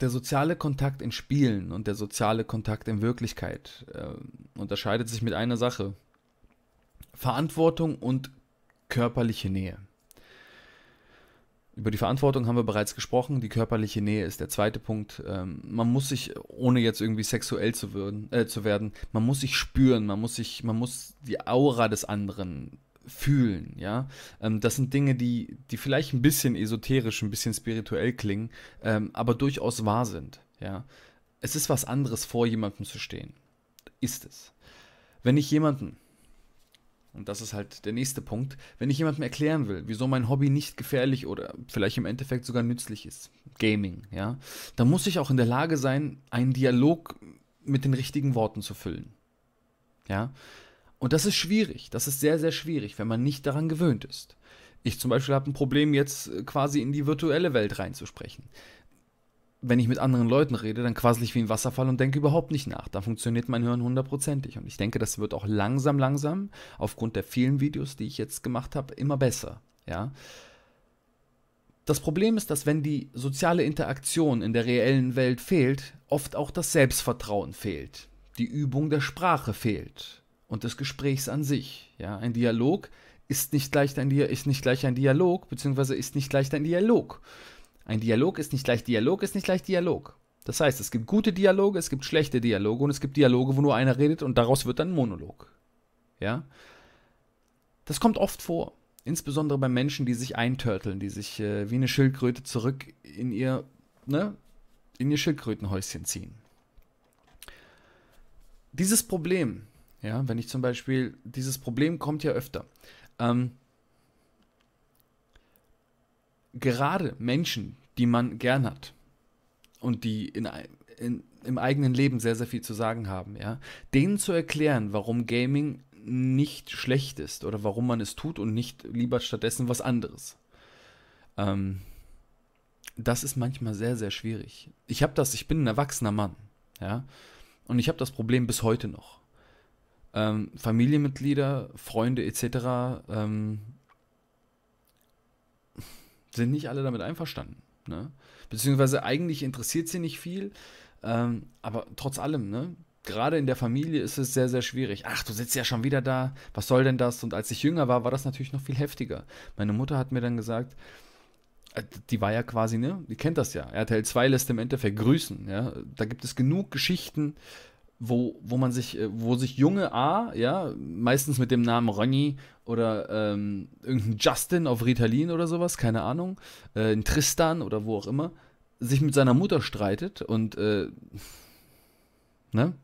der soziale Kontakt in Spielen und der soziale Kontakt in Wirklichkeit äh, unterscheidet sich mit einer Sache. Verantwortung und körperliche Nähe. Über die Verantwortung haben wir bereits gesprochen. Die körperliche Nähe ist der zweite Punkt. Ähm, man muss sich, ohne jetzt irgendwie sexuell zu, würden, äh, zu werden, man muss sich spüren, man muss sich, man muss die Aura des anderen fühlen, ja. Ähm, das sind Dinge, die, die vielleicht ein bisschen esoterisch, ein bisschen spirituell klingen, ähm, aber durchaus wahr sind, ja. Es ist was anderes, vor jemandem zu stehen. Ist es. Wenn ich jemanden, und das ist halt der nächste Punkt, wenn ich jemandem erklären will, wieso mein Hobby nicht gefährlich oder vielleicht im Endeffekt sogar nützlich ist, Gaming, ja, dann muss ich auch in der Lage sein, einen Dialog mit den richtigen Worten zu füllen. Ja, und das ist schwierig. Das ist sehr, sehr schwierig, wenn man nicht daran gewöhnt ist. Ich zum Beispiel habe ein Problem, jetzt äh, quasi in die virtuelle Welt reinzusprechen. Wenn ich mit anderen Leuten rede, dann quassel ich wie ein Wasserfall und denke überhaupt nicht nach. Da funktioniert mein Hören hundertprozentig. Und ich denke, das wird auch langsam, langsam, aufgrund der vielen Videos, die ich jetzt gemacht habe, immer besser. Ja. Das Problem ist, dass wenn die soziale Interaktion in der reellen Welt fehlt, oft auch das Selbstvertrauen fehlt, die Übung der Sprache fehlt und des Gesprächs an sich. Ja, ein Dialog ist nicht gleich ein, ist nicht gleich ein Dialog, beziehungsweise ist nicht gleich ein Dialog. Ein Dialog ist nicht gleich Dialog, ist nicht gleich Dialog. Das heißt, es gibt gute Dialoge, es gibt schlechte Dialoge und es gibt Dialoge, wo nur einer redet und daraus wird dann ein Monolog. Ja? Das kommt oft vor, insbesondere bei Menschen, die sich eintörteln, die sich äh, wie eine Schildkröte zurück in ihr, ne, in ihr Schildkrötenhäuschen ziehen. Dieses Problem ja, wenn ich zum Beispiel, dieses Problem kommt ja öfter. Ähm, gerade Menschen, die man gern hat und die in, in, im eigenen Leben sehr, sehr viel zu sagen haben, ja, denen zu erklären, warum Gaming nicht schlecht ist oder warum man es tut und nicht lieber stattdessen was anderes. Ähm, das ist manchmal sehr, sehr schwierig. Ich habe das, ich bin ein erwachsener Mann, ja, und ich habe das Problem bis heute noch ähm, Familienmitglieder, Freunde etc. Ähm, sind nicht alle damit einverstanden. Ne? Beziehungsweise eigentlich interessiert sie nicht viel, ähm, aber trotz allem, ne? gerade in der Familie ist es sehr, sehr schwierig. Ach, du sitzt ja schon wieder da, was soll denn das? Und als ich jünger war, war das natürlich noch viel heftiger. Meine Mutter hat mir dann gesagt, äh, die war ja quasi, ne, die kennt das ja. RTL 2 lässt im Endeffekt grüßen. Ja? Da gibt es genug Geschichten, wo, wo man sich, äh, wo sich junge A, ja, meistens mit dem Namen Ronny oder ähm, irgendein Justin auf Ritalin oder sowas, keine Ahnung, äh, ein Tristan oder wo auch immer, sich mit seiner Mutter streitet und äh, ne,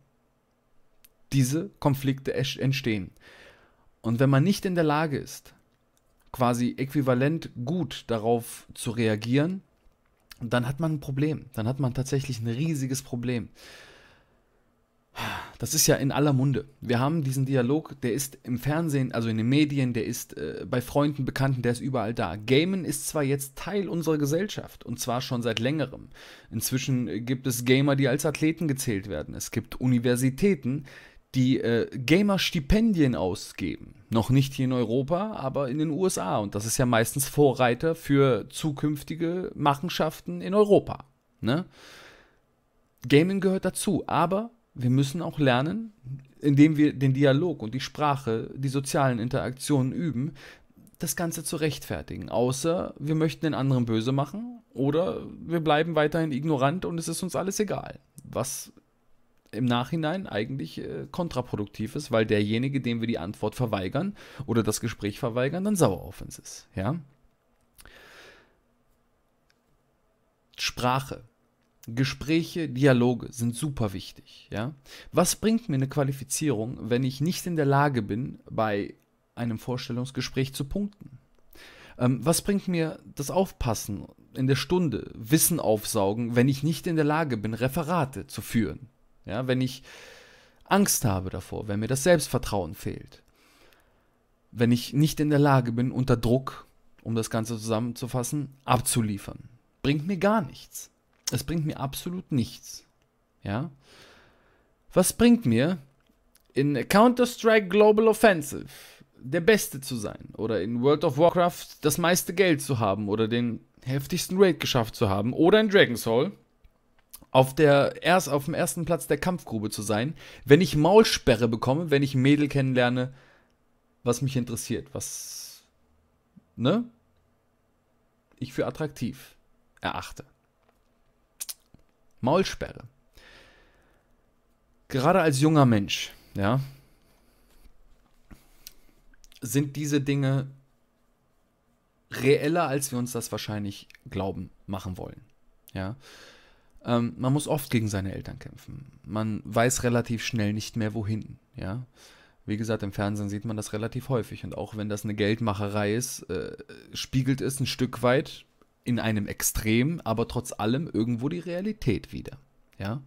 diese Konflikte entstehen. Und wenn man nicht in der Lage ist, quasi äquivalent gut darauf zu reagieren, dann hat man ein Problem. Dann hat man tatsächlich ein riesiges Problem. Das ist ja in aller Munde. Wir haben diesen Dialog, der ist im Fernsehen, also in den Medien, der ist äh, bei Freunden, Bekannten, der ist überall da. Gamen ist zwar jetzt Teil unserer Gesellschaft und zwar schon seit längerem. Inzwischen äh, gibt es Gamer, die als Athleten gezählt werden. Es gibt Universitäten, die äh, Gamer-Stipendien ausgeben. Noch nicht hier in Europa, aber in den USA. Und das ist ja meistens Vorreiter für zukünftige Machenschaften in Europa. Ne? Gaming gehört dazu, aber wir müssen auch lernen, indem wir den Dialog und die Sprache, die sozialen Interaktionen üben, das Ganze zu rechtfertigen. Außer wir möchten den anderen böse machen oder wir bleiben weiterhin ignorant und es ist uns alles egal. Was im Nachhinein eigentlich äh, kontraproduktiv ist, weil derjenige, dem wir die Antwort verweigern oder das Gespräch verweigern, dann sauer auf uns ist. Ja? Sprache. Gespräche, Dialoge sind super wichtig. Ja? Was bringt mir eine Qualifizierung, wenn ich nicht in der Lage bin, bei einem Vorstellungsgespräch zu punkten? Ähm, was bringt mir das Aufpassen in der Stunde, Wissen aufsaugen, wenn ich nicht in der Lage bin, Referate zu führen? Ja? Wenn ich Angst habe davor, wenn mir das Selbstvertrauen fehlt? Wenn ich nicht in der Lage bin, unter Druck, um das Ganze zusammenzufassen, abzuliefern? Bringt mir gar nichts. Es bringt mir absolut nichts. Ja? Was bringt mir, in Counter-Strike Global Offensive der Beste zu sein oder in World of Warcraft das meiste Geld zu haben oder den heftigsten Raid geschafft zu haben oder in Dragon's Hall auf, der, erst, auf dem ersten Platz der Kampfgrube zu sein, wenn ich Maulsperre bekomme, wenn ich Mädel kennenlerne, was mich interessiert, was, ne? Ich für attraktiv erachte. Maulsperre. Gerade als junger Mensch, ja, sind diese Dinge reeller, als wir uns das wahrscheinlich glauben, machen wollen. Ja. Ähm, man muss oft gegen seine Eltern kämpfen. Man weiß relativ schnell nicht mehr wohin. Ja. Wie gesagt, im Fernsehen sieht man das relativ häufig. Und auch wenn das eine Geldmacherei ist, äh, spiegelt es ein Stück weit in einem Extrem, aber trotz allem irgendwo die Realität wieder. Ja?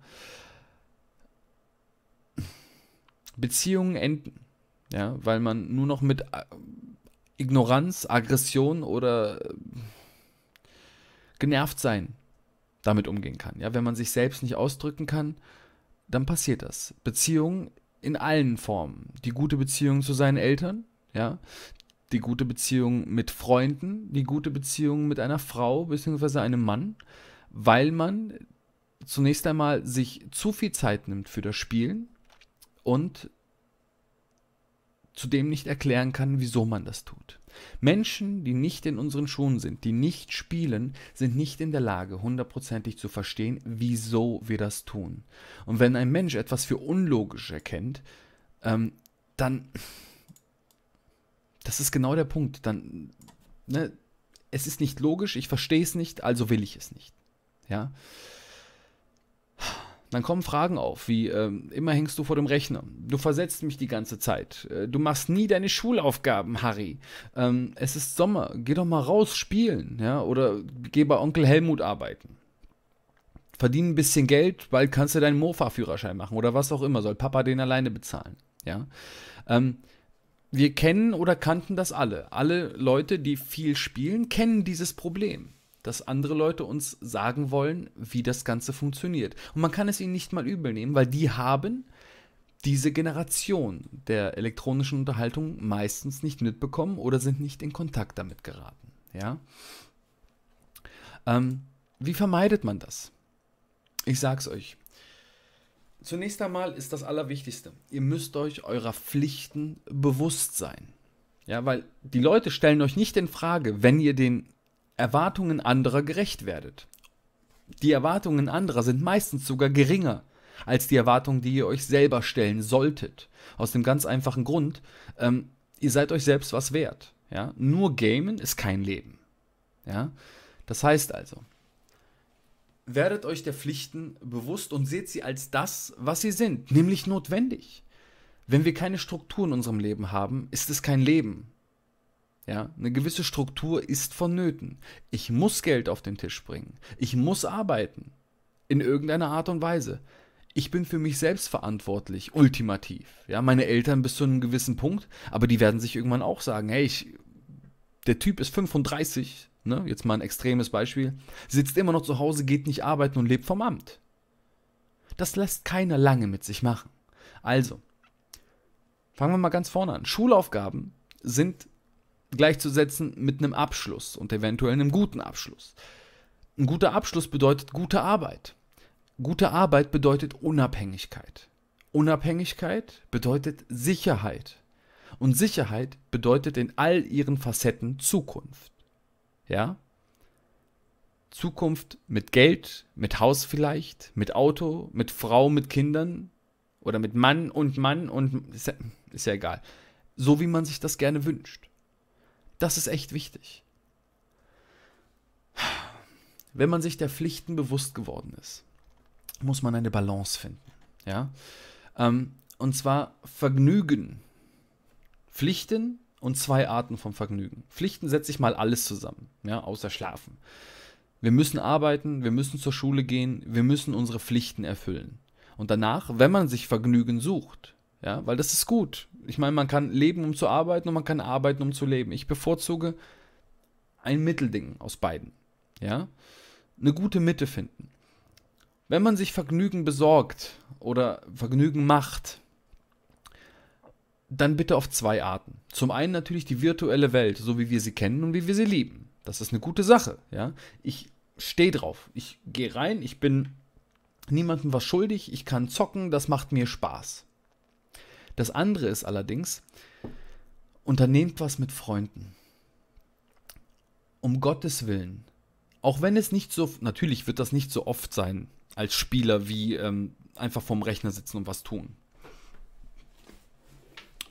Beziehungen enden, ja, weil man nur noch mit äh, Ignoranz, Aggression oder äh, genervt sein damit umgehen kann. Ja, wenn man sich selbst nicht ausdrücken kann, dann passiert das. Beziehungen in allen Formen. Die gute Beziehung zu seinen Eltern, ja, die gute Beziehung mit Freunden, die gute Beziehung mit einer Frau bzw. einem Mann, weil man zunächst einmal sich zu viel Zeit nimmt für das Spielen und zudem nicht erklären kann, wieso man das tut. Menschen, die nicht in unseren Schuhen sind, die nicht spielen, sind nicht in der Lage, hundertprozentig zu verstehen, wieso wir das tun. Und wenn ein Mensch etwas für unlogisch erkennt, ähm, dann das ist genau der Punkt. Dann, ne, es ist nicht logisch, ich verstehe es nicht, also will ich es nicht. Ja. Dann kommen Fragen auf, wie äh, immer hängst du vor dem Rechner, du versetzt mich die ganze Zeit, äh, du machst nie deine Schulaufgaben, Harry. Ähm, es ist Sommer, geh doch mal raus spielen, ja, oder geh bei Onkel Helmut arbeiten. Verdien ein bisschen Geld, bald kannst du deinen Mofa-Führerschein machen oder was auch immer, soll Papa den alleine bezahlen, ja. Ähm, wir kennen oder kannten das alle. Alle Leute, die viel spielen, kennen dieses Problem, dass andere Leute uns sagen wollen, wie das Ganze funktioniert. Und man kann es ihnen nicht mal übel nehmen, weil die haben diese Generation der elektronischen Unterhaltung meistens nicht mitbekommen oder sind nicht in Kontakt damit geraten. Ja? Ähm, wie vermeidet man das? Ich sag's euch. Zunächst einmal ist das Allerwichtigste. Ihr müsst euch eurer Pflichten bewusst sein. Ja, weil die Leute stellen euch nicht in Frage, wenn ihr den Erwartungen anderer gerecht werdet. Die Erwartungen anderer sind meistens sogar geringer als die Erwartungen, die ihr euch selber stellen solltet. Aus dem ganz einfachen Grund, ähm, ihr seid euch selbst was wert. Ja? Nur Gamen ist kein Leben. Ja? Das heißt also, werdet euch der Pflichten bewusst und seht sie als das, was sie sind, nämlich notwendig. Wenn wir keine Struktur in unserem Leben haben, ist es kein Leben. Ja, eine gewisse Struktur ist vonnöten. Ich muss Geld auf den Tisch bringen. Ich muss arbeiten. In irgendeiner Art und Weise. Ich bin für mich selbst verantwortlich, ultimativ. Ja, meine Eltern bis zu einem gewissen Punkt, aber die werden sich irgendwann auch sagen, hey, ich, der Typ ist 35, ne, jetzt mal ein extremes Beispiel, sitzt immer noch zu Hause, geht nicht arbeiten und lebt vom Amt. Das lässt keiner lange mit sich machen. Also, fangen wir mal ganz vorne an. Schulaufgaben sind gleichzusetzen mit einem Abschluss und eventuell einem guten Abschluss. Ein guter Abschluss bedeutet gute Arbeit. Gute Arbeit bedeutet Unabhängigkeit. Unabhängigkeit bedeutet Sicherheit. Und Sicherheit bedeutet in all ihren Facetten Zukunft ja. Zukunft mit Geld, mit Haus vielleicht, mit Auto, mit Frau, mit Kindern oder mit Mann und Mann und ist ja, ist ja egal. So wie man sich das gerne wünscht. Das ist echt wichtig. Wenn man sich der Pflichten bewusst geworden ist, muss man eine Balance finden. Ja? Ähm, und zwar Vergnügen, Pflichten und zwei Arten von Vergnügen. Pflichten setze ich mal alles zusammen, ja, außer Schlafen. Wir müssen arbeiten, wir müssen zur Schule gehen, wir müssen unsere Pflichten erfüllen. Und danach, wenn man sich Vergnügen sucht, ja, weil das ist gut. Ich meine, man kann leben, um zu arbeiten und man kann arbeiten, um zu leben. Ich bevorzuge ein Mittelding aus beiden, ja, eine gute Mitte finden. Wenn man sich Vergnügen besorgt oder Vergnügen macht, dann bitte auf zwei Arten. Zum einen natürlich die virtuelle Welt, so wie wir sie kennen und wie wir sie lieben. Das ist eine gute Sache. Ja? Ich stehe drauf. Ich gehe rein, ich bin niemandem was schuldig, ich kann zocken, das macht mir Spaß. Das andere ist allerdings, unternehmt was mit Freunden. Um Gottes Willen. Auch wenn es nicht so, natürlich wird das nicht so oft sein als Spieler wie ähm, einfach vorm Rechner sitzen und was tun.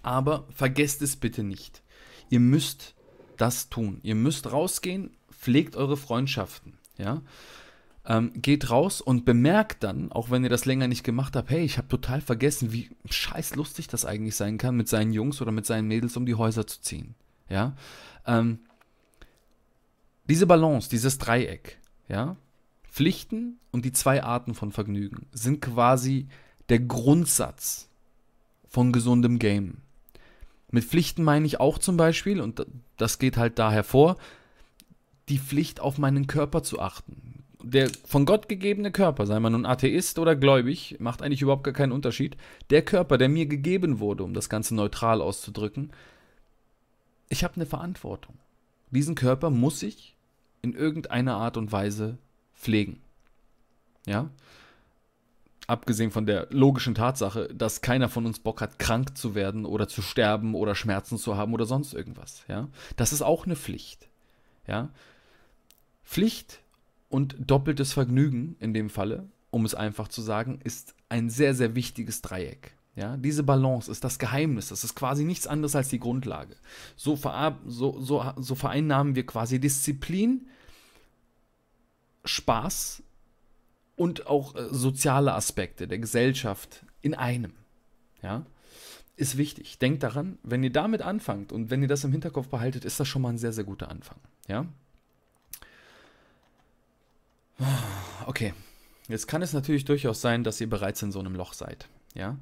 Aber vergesst es bitte nicht. Ihr müsst das tun. Ihr müsst rausgehen, pflegt eure Freundschaften. Ja? Ähm, geht raus und bemerkt dann, auch wenn ihr das länger nicht gemacht habt, hey, ich habe total vergessen, wie scheiß lustig das eigentlich sein kann, mit seinen Jungs oder mit seinen Mädels um die Häuser zu ziehen. Ja? Ähm, diese Balance, dieses Dreieck, ja? Pflichten und die zwei Arten von Vergnügen sind quasi der Grundsatz von gesundem Game. Mit Pflichten meine ich auch zum Beispiel, und das geht halt da hervor, die Pflicht auf meinen Körper zu achten. Der von Gott gegebene Körper, sei man nun Atheist oder gläubig, macht eigentlich überhaupt gar keinen Unterschied. Der Körper, der mir gegeben wurde, um das Ganze neutral auszudrücken, ich habe eine Verantwortung. Diesen Körper muss ich in irgendeiner Art und Weise pflegen. Ja? abgesehen von der logischen Tatsache, dass keiner von uns Bock hat, krank zu werden oder zu sterben oder Schmerzen zu haben oder sonst irgendwas. Ja? Das ist auch eine Pflicht. Ja? Pflicht und doppeltes Vergnügen in dem Falle, um es einfach zu sagen, ist ein sehr, sehr wichtiges Dreieck. Ja, diese Balance ist das Geheimnis. Das ist quasi nichts anderes als die Grundlage. So, so, so, so vereinnahmen wir quasi Disziplin, Spaß und auch äh, soziale Aspekte der Gesellschaft in einem. Ja, ist wichtig. Denkt daran, wenn ihr damit anfangt und wenn ihr das im Hinterkopf behaltet, ist das schon mal ein sehr, sehr guter Anfang. Ja. Okay, jetzt kann es natürlich durchaus sein, dass ihr bereits in so einem Loch seid. Ja,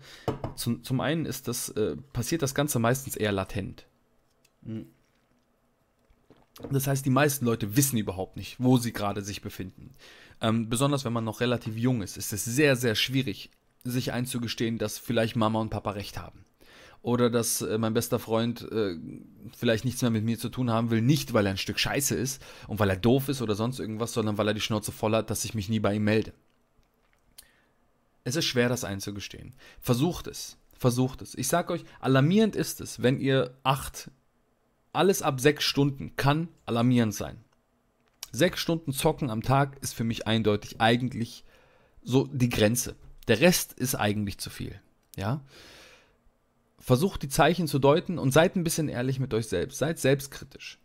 zum, zum einen ist das, äh, passiert das Ganze meistens eher latent. Hm. Das heißt, die meisten Leute wissen überhaupt nicht, wo sie gerade sich befinden. Ähm, besonders wenn man noch relativ jung ist, ist es sehr, sehr schwierig, sich einzugestehen, dass vielleicht Mama und Papa recht haben. Oder dass äh, mein bester Freund äh, vielleicht nichts mehr mit mir zu tun haben will, nicht weil er ein Stück Scheiße ist und weil er doof ist oder sonst irgendwas, sondern weil er die Schnauze voll hat, dass ich mich nie bei ihm melde. Es ist schwer, das einzugestehen. Versucht es. Versucht es. Ich sag euch, alarmierend ist es, wenn ihr acht, alles ab sechs Stunden kann alarmierend sein sechs Stunden Zocken am Tag ist für mich eindeutig eigentlich so die Grenze. Der Rest ist eigentlich zu viel. Ja. Versucht die Zeichen zu deuten und seid ein bisschen ehrlich mit euch selbst. Seid selbstkritisch.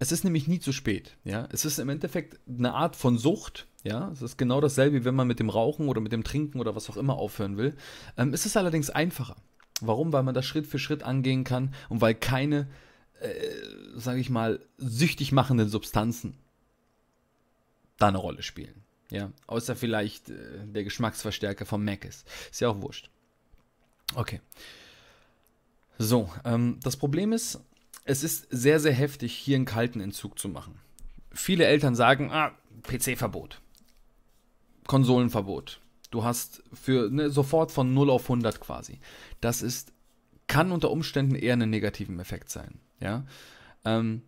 Es ist nämlich nie zu spät. Ja, es ist im Endeffekt eine Art von Sucht. Ja, es ist genau dasselbe, wie wenn man mit dem Rauchen oder mit dem Trinken oder was auch immer aufhören will. Ähm, es ist allerdings einfacher. Warum? Weil man das Schritt für Schritt angehen kann und weil keine äh, sage ich mal, süchtig machenden Substanzen da eine Rolle spielen. Ja, außer vielleicht äh, der Geschmacksverstärker vom Mac ist. Ist ja auch wurscht. Okay. So, ähm, das Problem ist, es ist sehr, sehr heftig, hier einen kalten Entzug zu machen. Viele Eltern sagen, ah, PC-Verbot, Konsolenverbot. Du hast für ne, sofort von 0 auf 100 quasi. Das ist, kann unter Umständen eher einen negativen Effekt sein. Ja? Ähm,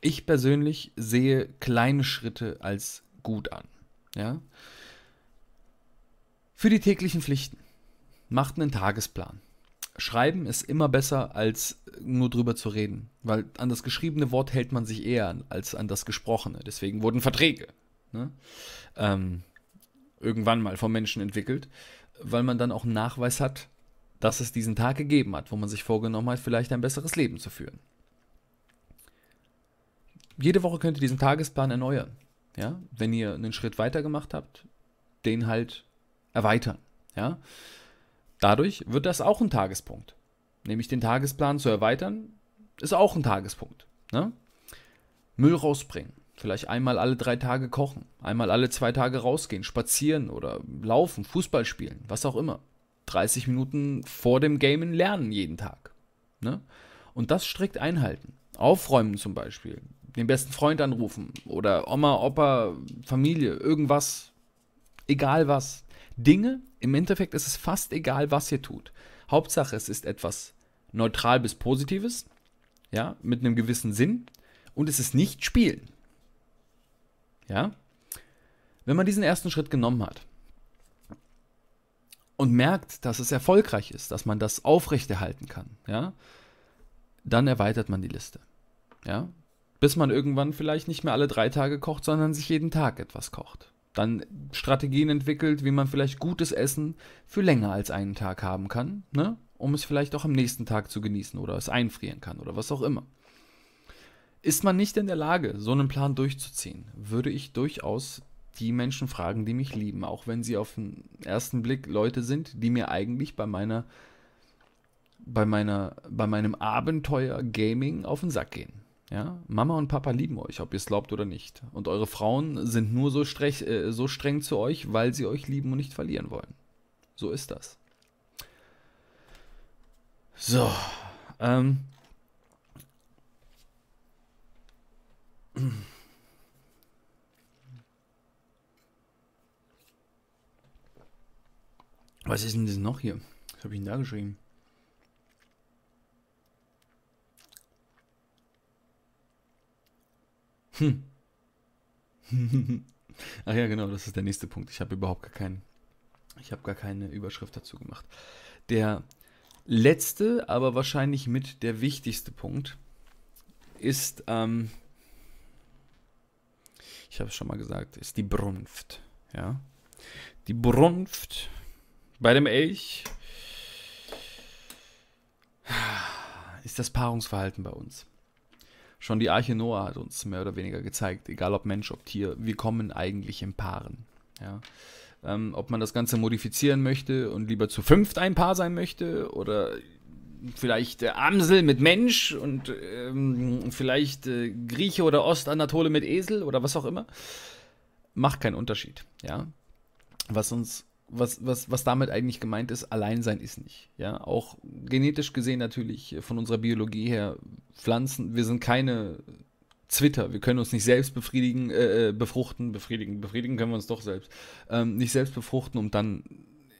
ich persönlich sehe kleine Schritte als gut an. Ja? Für die täglichen Pflichten. Macht einen Tagesplan. Schreiben ist immer besser, als nur drüber zu reden, weil an das geschriebene Wort hält man sich eher als an das gesprochene. Deswegen wurden Verträge ne? ähm, irgendwann mal von Menschen entwickelt, weil man dann auch einen Nachweis hat, dass es diesen Tag gegeben hat, wo man sich vorgenommen hat, vielleicht ein besseres Leben zu führen. Jede Woche könnt ihr diesen Tagesplan erneuern. Ja? Wenn ihr einen Schritt weiter gemacht habt, den halt erweitern. Ja? Dadurch wird das auch ein Tagespunkt. Nämlich den Tagesplan zu erweitern, ist auch ein Tagespunkt. Ne? Müll rausbringen. Vielleicht einmal alle drei Tage kochen, einmal alle zwei Tage rausgehen, spazieren oder laufen, Fußball spielen, was auch immer. 30 Minuten vor dem Gamen lernen jeden Tag. Ne? Und das strikt einhalten. Aufräumen zum Beispiel. Den besten Freund anrufen. Oder Oma, Opa, Familie, irgendwas. Egal was. Dinge, im Endeffekt ist es fast egal, was ihr tut. Hauptsache, es ist etwas neutral bis Positives. Ja, mit einem gewissen Sinn. Und es ist nicht Spielen. Ja. Wenn man diesen ersten Schritt genommen hat, und merkt, dass es erfolgreich ist, dass man das aufrechterhalten kann, ja, dann erweitert man die Liste. Ja? Bis man irgendwann vielleicht nicht mehr alle drei Tage kocht, sondern sich jeden Tag etwas kocht. Dann Strategien entwickelt, wie man vielleicht gutes Essen für länger als einen Tag haben kann, ne? um es vielleicht auch am nächsten Tag zu genießen oder es einfrieren kann oder was auch immer. Ist man nicht in der Lage, so einen Plan durchzuziehen, würde ich durchaus die Menschen fragen, die mich lieben, auch wenn sie auf den ersten Blick Leute sind, die mir eigentlich bei meiner bei meiner bei meinem Abenteuer Gaming auf den Sack gehen. Ja? Mama und Papa lieben euch, ob ihr es glaubt oder nicht. Und eure Frauen sind nur so, strech, äh, so streng zu euch, weil sie euch lieben und nicht verlieren wollen. So ist das. So. Ähm. Was ist denn das noch hier? Was habe ich denn da geschrieben? Hm. Ach ja, genau, das ist der nächste Punkt. Ich habe überhaupt gar keinen. Ich habe gar keine Überschrift dazu gemacht. Der letzte, aber wahrscheinlich mit der wichtigste Punkt ist, ähm, ich habe es schon mal gesagt, ist die Brunft. Ja? Die Brunft bei dem Elch ist das Paarungsverhalten bei uns. Schon die Arche Noah hat uns mehr oder weniger gezeigt, egal ob Mensch, ob Tier, wir kommen eigentlich in Paaren. Ja. Ähm, ob man das Ganze modifizieren möchte und lieber zu fünft ein Paar sein möchte oder vielleicht äh, Amsel mit Mensch und ähm, vielleicht äh, Grieche oder Ostanatole mit Esel oder was auch immer, macht keinen Unterschied. Ja. Was uns was, was, was damit eigentlich gemeint ist, Alleinsein ist nicht. Ja, auch genetisch gesehen natürlich äh, von unserer Biologie her, Pflanzen, wir sind keine Zwitter, wir können uns nicht selbst befriedigen, äh, äh, befruchten, befriedigen, befriedigen können wir uns doch selbst, ähm, nicht selbst befruchten, um dann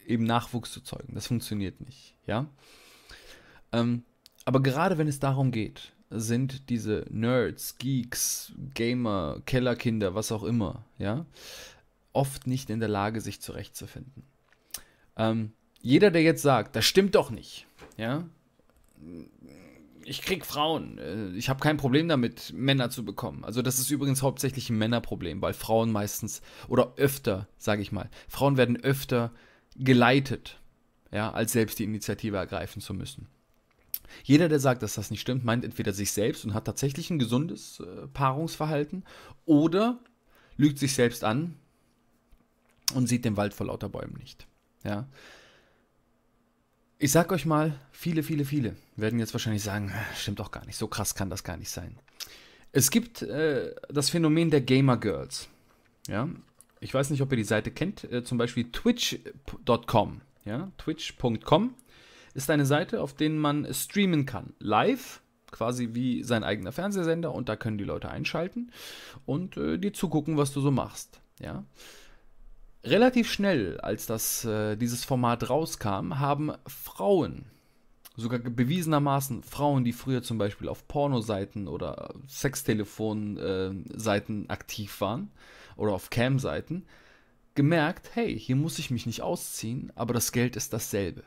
eben Nachwuchs zu zeugen. Das funktioniert nicht, ja. Ähm, aber gerade wenn es darum geht, sind diese Nerds, Geeks, Gamer, Kellerkinder, was auch immer, ja, oft nicht in der Lage, sich zurechtzufinden. Ähm, jeder, der jetzt sagt, das stimmt doch nicht, ja, ich krieg Frauen, äh, ich habe kein Problem damit, Männer zu bekommen. Also das ist übrigens hauptsächlich ein Männerproblem, weil Frauen meistens oder öfter, sage ich mal, Frauen werden öfter geleitet, ja, als selbst die Initiative ergreifen zu müssen. Jeder, der sagt, dass das nicht stimmt, meint entweder sich selbst und hat tatsächlich ein gesundes äh, Paarungsverhalten oder lügt sich selbst an, und sieht den Wald vor lauter Bäumen nicht. Ja. Ich sag euch mal, viele, viele, viele werden jetzt wahrscheinlich sagen, ah, stimmt doch gar nicht, so krass kann das gar nicht sein. Es gibt äh, das Phänomen der Gamer Girls. Ja. Ich weiß nicht, ob ihr die Seite kennt, äh, zum Beispiel twitch.com. Ja, twitch.com ist eine Seite, auf der man streamen kann. Live, quasi wie sein eigener Fernsehsender und da können die Leute einschalten und äh, dir zugucken, was du so machst. Ja. Relativ schnell, als das, äh, dieses Format rauskam, haben Frauen, sogar bewiesenermaßen Frauen, die früher zum Beispiel auf Pornoseiten oder Sextelefonseiten äh, aktiv waren oder auf Cam-Seiten, gemerkt, hey, hier muss ich mich nicht ausziehen, aber das Geld ist dasselbe.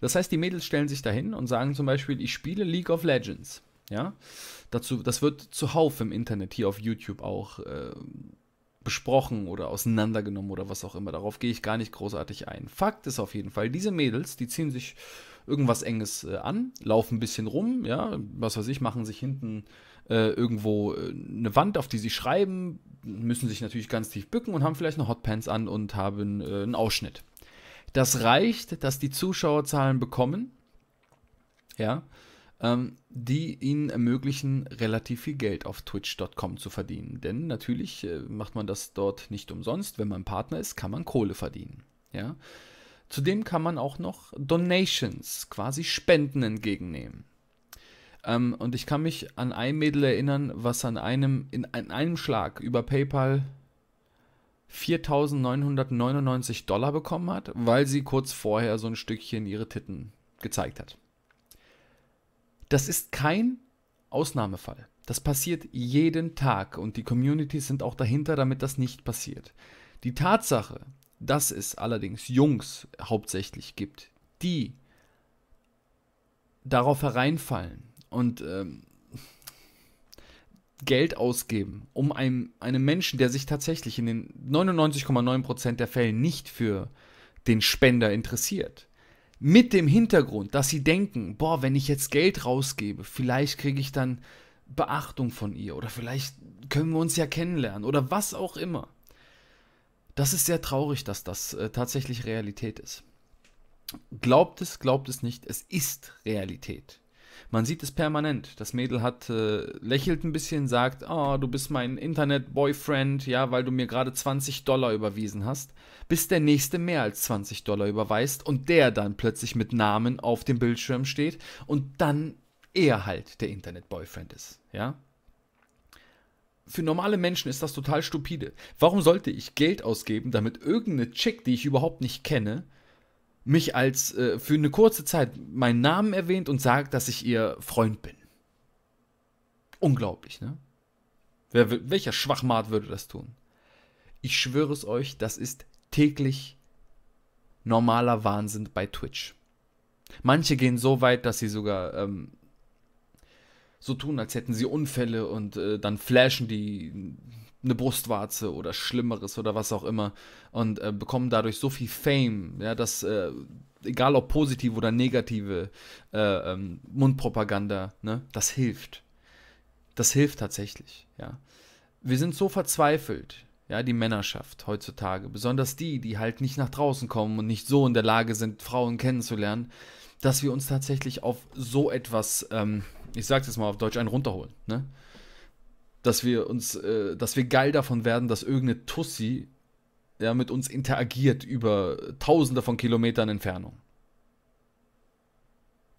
Das heißt, die Mädels stellen sich dahin und sagen zum Beispiel, ich spiele League of Legends. Ja? Dazu, das wird zuhauf im Internet, hier auf YouTube auch äh, besprochen oder auseinandergenommen oder was auch immer. Darauf gehe ich gar nicht großartig ein. Fakt ist auf jeden Fall, diese Mädels, die ziehen sich irgendwas Enges äh, an, laufen ein bisschen rum, ja, was weiß ich, machen sich hinten äh, irgendwo äh, eine Wand, auf die sie schreiben, müssen sich natürlich ganz tief bücken und haben vielleicht noch Hotpants an und haben äh, einen Ausschnitt. Das reicht, dass die Zuschauerzahlen bekommen, ja, ähm, die ihnen ermöglichen, relativ viel Geld auf twitch.com zu verdienen. Denn natürlich äh, macht man das dort nicht umsonst. Wenn man Partner ist, kann man Kohle verdienen. Ja? Zudem kann man auch noch Donations, quasi Spenden entgegennehmen. Ähm, und ich kann mich an ein Mädel erinnern, was an einem, in, an einem Schlag über PayPal 4.999 Dollar bekommen hat, weil sie kurz vorher so ein Stückchen ihre Titten gezeigt hat. Das ist kein Ausnahmefall. Das passiert jeden Tag und die Communities sind auch dahinter, damit das nicht passiert. Die Tatsache, dass es allerdings Jungs hauptsächlich gibt, die darauf hereinfallen und ähm, Geld ausgeben, um einem, einem Menschen, der sich tatsächlich in den 99,9% der Fälle nicht für den Spender interessiert, mit dem Hintergrund, dass sie denken, boah, wenn ich jetzt Geld rausgebe, vielleicht kriege ich dann Beachtung von ihr oder vielleicht können wir uns ja kennenlernen oder was auch immer. Das ist sehr traurig, dass das äh, tatsächlich Realität ist. Glaubt es, glaubt es nicht, es ist Realität. Man sieht es permanent. Das Mädel hat äh, lächelt ein bisschen, sagt, oh, du bist mein Internet-Boyfriend, ja, weil du mir gerade 20 Dollar überwiesen hast, bis der nächste mehr als 20 Dollar überweist und der dann plötzlich mit Namen auf dem Bildschirm steht und dann er halt der Internet-Boyfriend ist, ja. Für normale Menschen ist das total stupide. Warum sollte ich Geld ausgeben, damit irgendeine Chick, die ich überhaupt nicht kenne, mich als äh, für eine kurze Zeit meinen Namen erwähnt und sagt, dass ich ihr Freund bin. Unglaublich, ne? Wer, welcher Schwachmat würde das tun? Ich schwöre es euch, das ist täglich normaler Wahnsinn bei Twitch. Manche gehen so weit, dass sie sogar ähm, so tun, als hätten sie Unfälle und äh, dann flashen die eine Brustwarze oder Schlimmeres oder was auch immer und äh, bekommen dadurch so viel Fame, ja, dass äh, egal ob positive oder negative äh, ähm, Mundpropaganda, ne, das hilft. Das hilft tatsächlich, ja. Wir sind so verzweifelt, ja, die Männerschaft heutzutage, besonders die, die halt nicht nach draußen kommen und nicht so in der Lage sind, Frauen kennenzulernen, dass wir uns tatsächlich auf so etwas, ähm, ich sag's jetzt mal auf Deutsch, einen runterholen, ne? dass wir uns, äh, dass wir geil davon werden, dass irgendeine Tussi ja, mit uns interagiert über tausende von Kilometern Entfernung.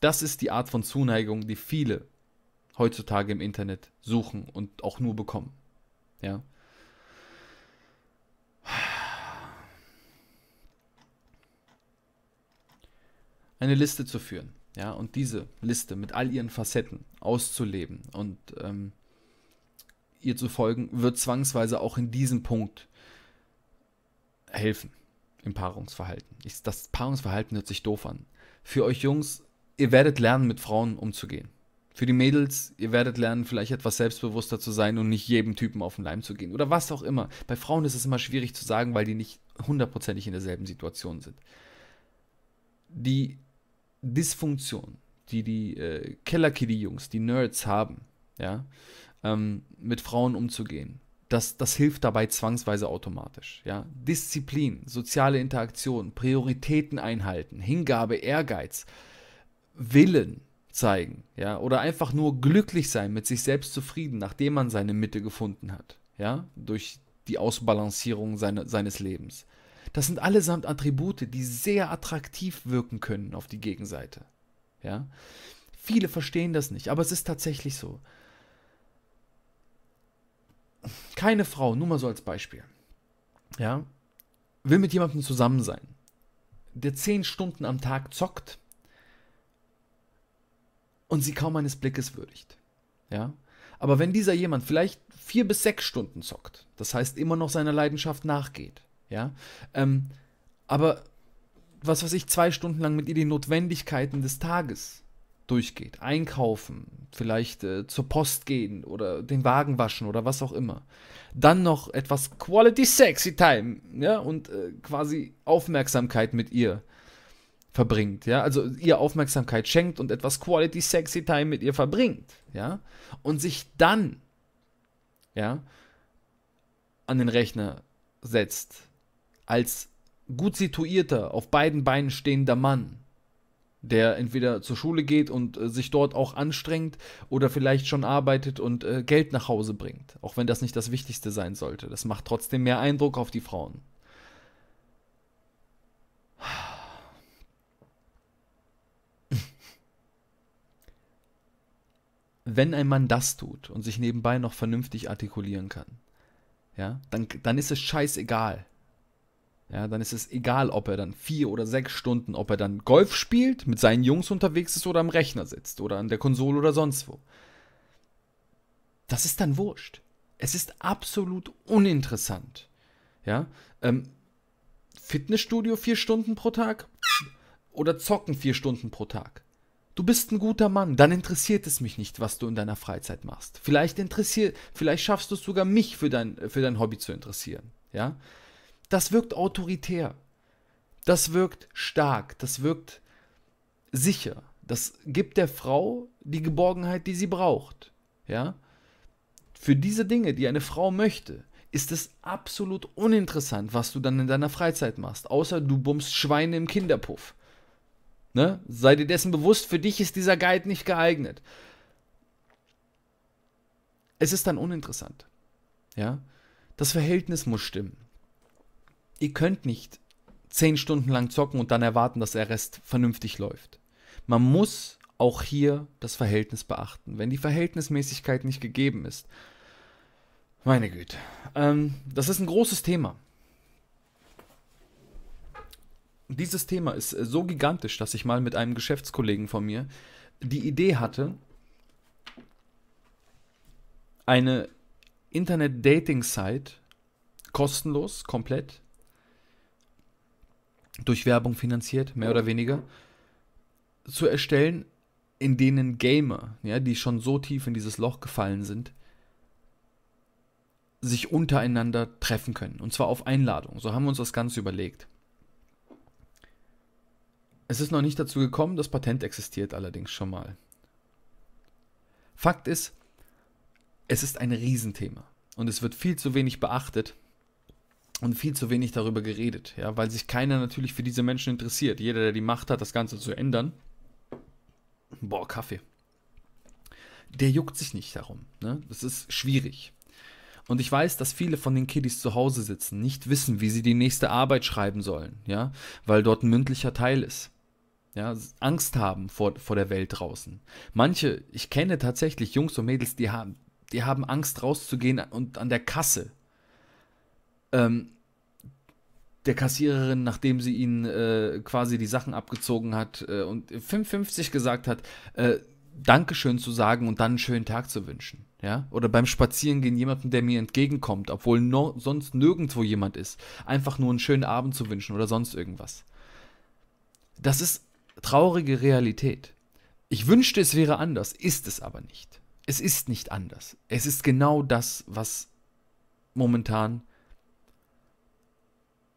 Das ist die Art von Zuneigung, die viele heutzutage im Internet suchen und auch nur bekommen. Ja. Eine Liste zu führen, ja, und diese Liste mit all ihren Facetten auszuleben und ähm, ihr zu folgen, wird zwangsweise auch in diesem Punkt helfen im Paarungsverhalten. Ich, das Paarungsverhalten hört sich doof an. Für euch Jungs, ihr werdet lernen, mit Frauen umzugehen. Für die Mädels, ihr werdet lernen, vielleicht etwas selbstbewusster zu sein und nicht jedem Typen auf den Leim zu gehen oder was auch immer. Bei Frauen ist es immer schwierig zu sagen, weil die nicht hundertprozentig in derselben Situation sind. Die Dysfunktion, die die äh, Kellerkiddy-Jungs, die Nerds haben, ja, ähm, mit Frauen umzugehen. Das, das hilft dabei zwangsweise automatisch. Ja? Disziplin, soziale Interaktion, Prioritäten einhalten, Hingabe, Ehrgeiz, Willen zeigen, ja, oder einfach nur glücklich sein, mit sich selbst zufrieden, nachdem man seine Mitte gefunden hat, ja, durch die Ausbalancierung seine, seines Lebens. Das sind allesamt Attribute, die sehr attraktiv wirken können auf die Gegenseite, ja. Viele verstehen das nicht, aber es ist tatsächlich so keine Frau, nur mal so als Beispiel, ja, will mit jemandem zusammen sein, der zehn Stunden am Tag zockt und sie kaum eines Blickes würdigt, ja. Aber wenn dieser jemand vielleicht vier bis sechs Stunden zockt, das heißt immer noch seiner Leidenschaft nachgeht, ja, ähm, aber was weiß ich, zwei Stunden lang mit ihr die Notwendigkeiten des Tages durchgeht. Einkaufen, vielleicht äh, zur Post gehen oder den Wagen waschen oder was auch immer. Dann noch etwas Quality Sexy Time, ja, und äh, quasi Aufmerksamkeit mit ihr verbringt, ja, also ihr Aufmerksamkeit schenkt und etwas Quality Sexy Time mit ihr verbringt, ja, und sich dann, ja, an den Rechner setzt, als gut situierter, auf beiden Beinen stehender Mann, der entweder zur Schule geht und äh, sich dort auch anstrengt oder vielleicht schon arbeitet und äh, Geld nach Hause bringt, auch wenn das nicht das Wichtigste sein sollte. Das macht trotzdem mehr Eindruck auf die Frauen. Wenn ein Mann das tut und sich nebenbei noch vernünftig artikulieren kann, ja, dann, dann ist es scheißegal, ja, dann ist es egal, ob er dann vier oder sechs Stunden, ob er dann Golf spielt, mit seinen Jungs unterwegs ist oder am Rechner sitzt oder an der Konsole oder sonst wo. Das ist dann wurscht. Es ist absolut uninteressant. Ja, ähm, Fitnessstudio vier Stunden pro Tag oder zocken vier Stunden pro Tag. Du bist ein guter Mann, dann interessiert es mich nicht, was du in deiner Freizeit machst. Vielleicht interessiert, vielleicht schaffst du es sogar mich für dein, für dein Hobby zu interessieren. Ja, das wirkt autoritär. Das wirkt stark, das wirkt sicher. Das gibt der Frau die Geborgenheit, die sie braucht. Ja? Für diese Dinge, die eine Frau möchte, ist es absolut uninteressant, was du dann in deiner Freizeit machst, außer du bummst Schweine im Kinderpuff. Ne? Sei dir dessen bewusst, für dich ist dieser Guide nicht geeignet. Es ist dann uninteressant. Ja? Das Verhältnis muss stimmen ihr könnt nicht zehn Stunden lang zocken und dann erwarten, dass der Rest vernünftig läuft. Man muss auch hier das Verhältnis beachten. Wenn die Verhältnismäßigkeit nicht gegeben ist, meine Güte, ähm, das ist ein großes Thema. Dieses Thema ist äh, so gigantisch, dass ich mal mit einem Geschäftskollegen von mir die Idee hatte, eine Internet-Dating-Site kostenlos, komplett durch Werbung finanziert, mehr oder weniger, zu erstellen, in denen Gamer, ja, die schon so tief in dieses Loch gefallen sind, sich untereinander treffen können. Und zwar auf Einladung. So haben wir uns das Ganze überlegt. Es ist noch nicht dazu gekommen, das Patent existiert allerdings schon mal. Fakt ist, es ist ein Riesenthema und es wird viel zu wenig beachtet und viel zu wenig darüber geredet, ja, weil sich keiner natürlich für diese Menschen interessiert. Jeder, der die Macht hat, das Ganze zu ändern, boah, Kaffee, der juckt sich nicht darum. Ne? Das ist schwierig. Und ich weiß, dass viele von den Kiddies zu Hause sitzen, nicht wissen, wie sie die nächste Arbeit schreiben sollen, ja, weil dort ein mündlicher Teil ist. Ja, Angst haben vor, vor der Welt draußen. Manche, ich kenne tatsächlich Jungs und Mädels, die haben, die haben Angst rauszugehen und an der Kasse ähm, der Kassiererin, nachdem sie ihnen äh, quasi die Sachen abgezogen hat äh, und 55 gesagt hat, äh, Dankeschön zu sagen und dann einen schönen Tag zu wünschen. Ja? Oder beim Spazierengehen jemandem, der mir entgegenkommt, obwohl no, sonst nirgendwo jemand ist, einfach nur einen schönen Abend zu wünschen oder sonst irgendwas. Das ist traurige Realität. Ich wünschte, es wäre anders, ist es aber nicht. Es ist nicht anders. Es ist genau das, was momentan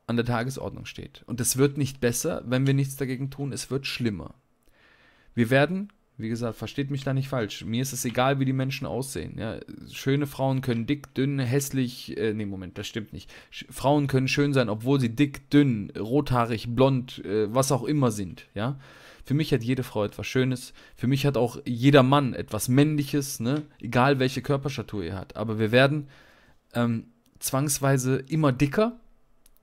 an der Tagesordnung steht. Und es wird nicht besser, wenn wir nichts dagegen tun, es wird schlimmer. Wir werden, wie gesagt, versteht mich da nicht falsch, mir ist es egal, wie die Menschen aussehen. Ja, schöne Frauen können dick, dünn, hässlich, äh, nee, Moment, das stimmt nicht. Sch Frauen können schön sein, obwohl sie dick, dünn, rothaarig, blond, äh, was auch immer sind, ja. Für mich hat jede Frau etwas Schönes. Für mich hat auch jeder Mann etwas Männliches, ne? Egal welche Körperstatur er hat. Aber wir werden ähm, zwangsweise immer dicker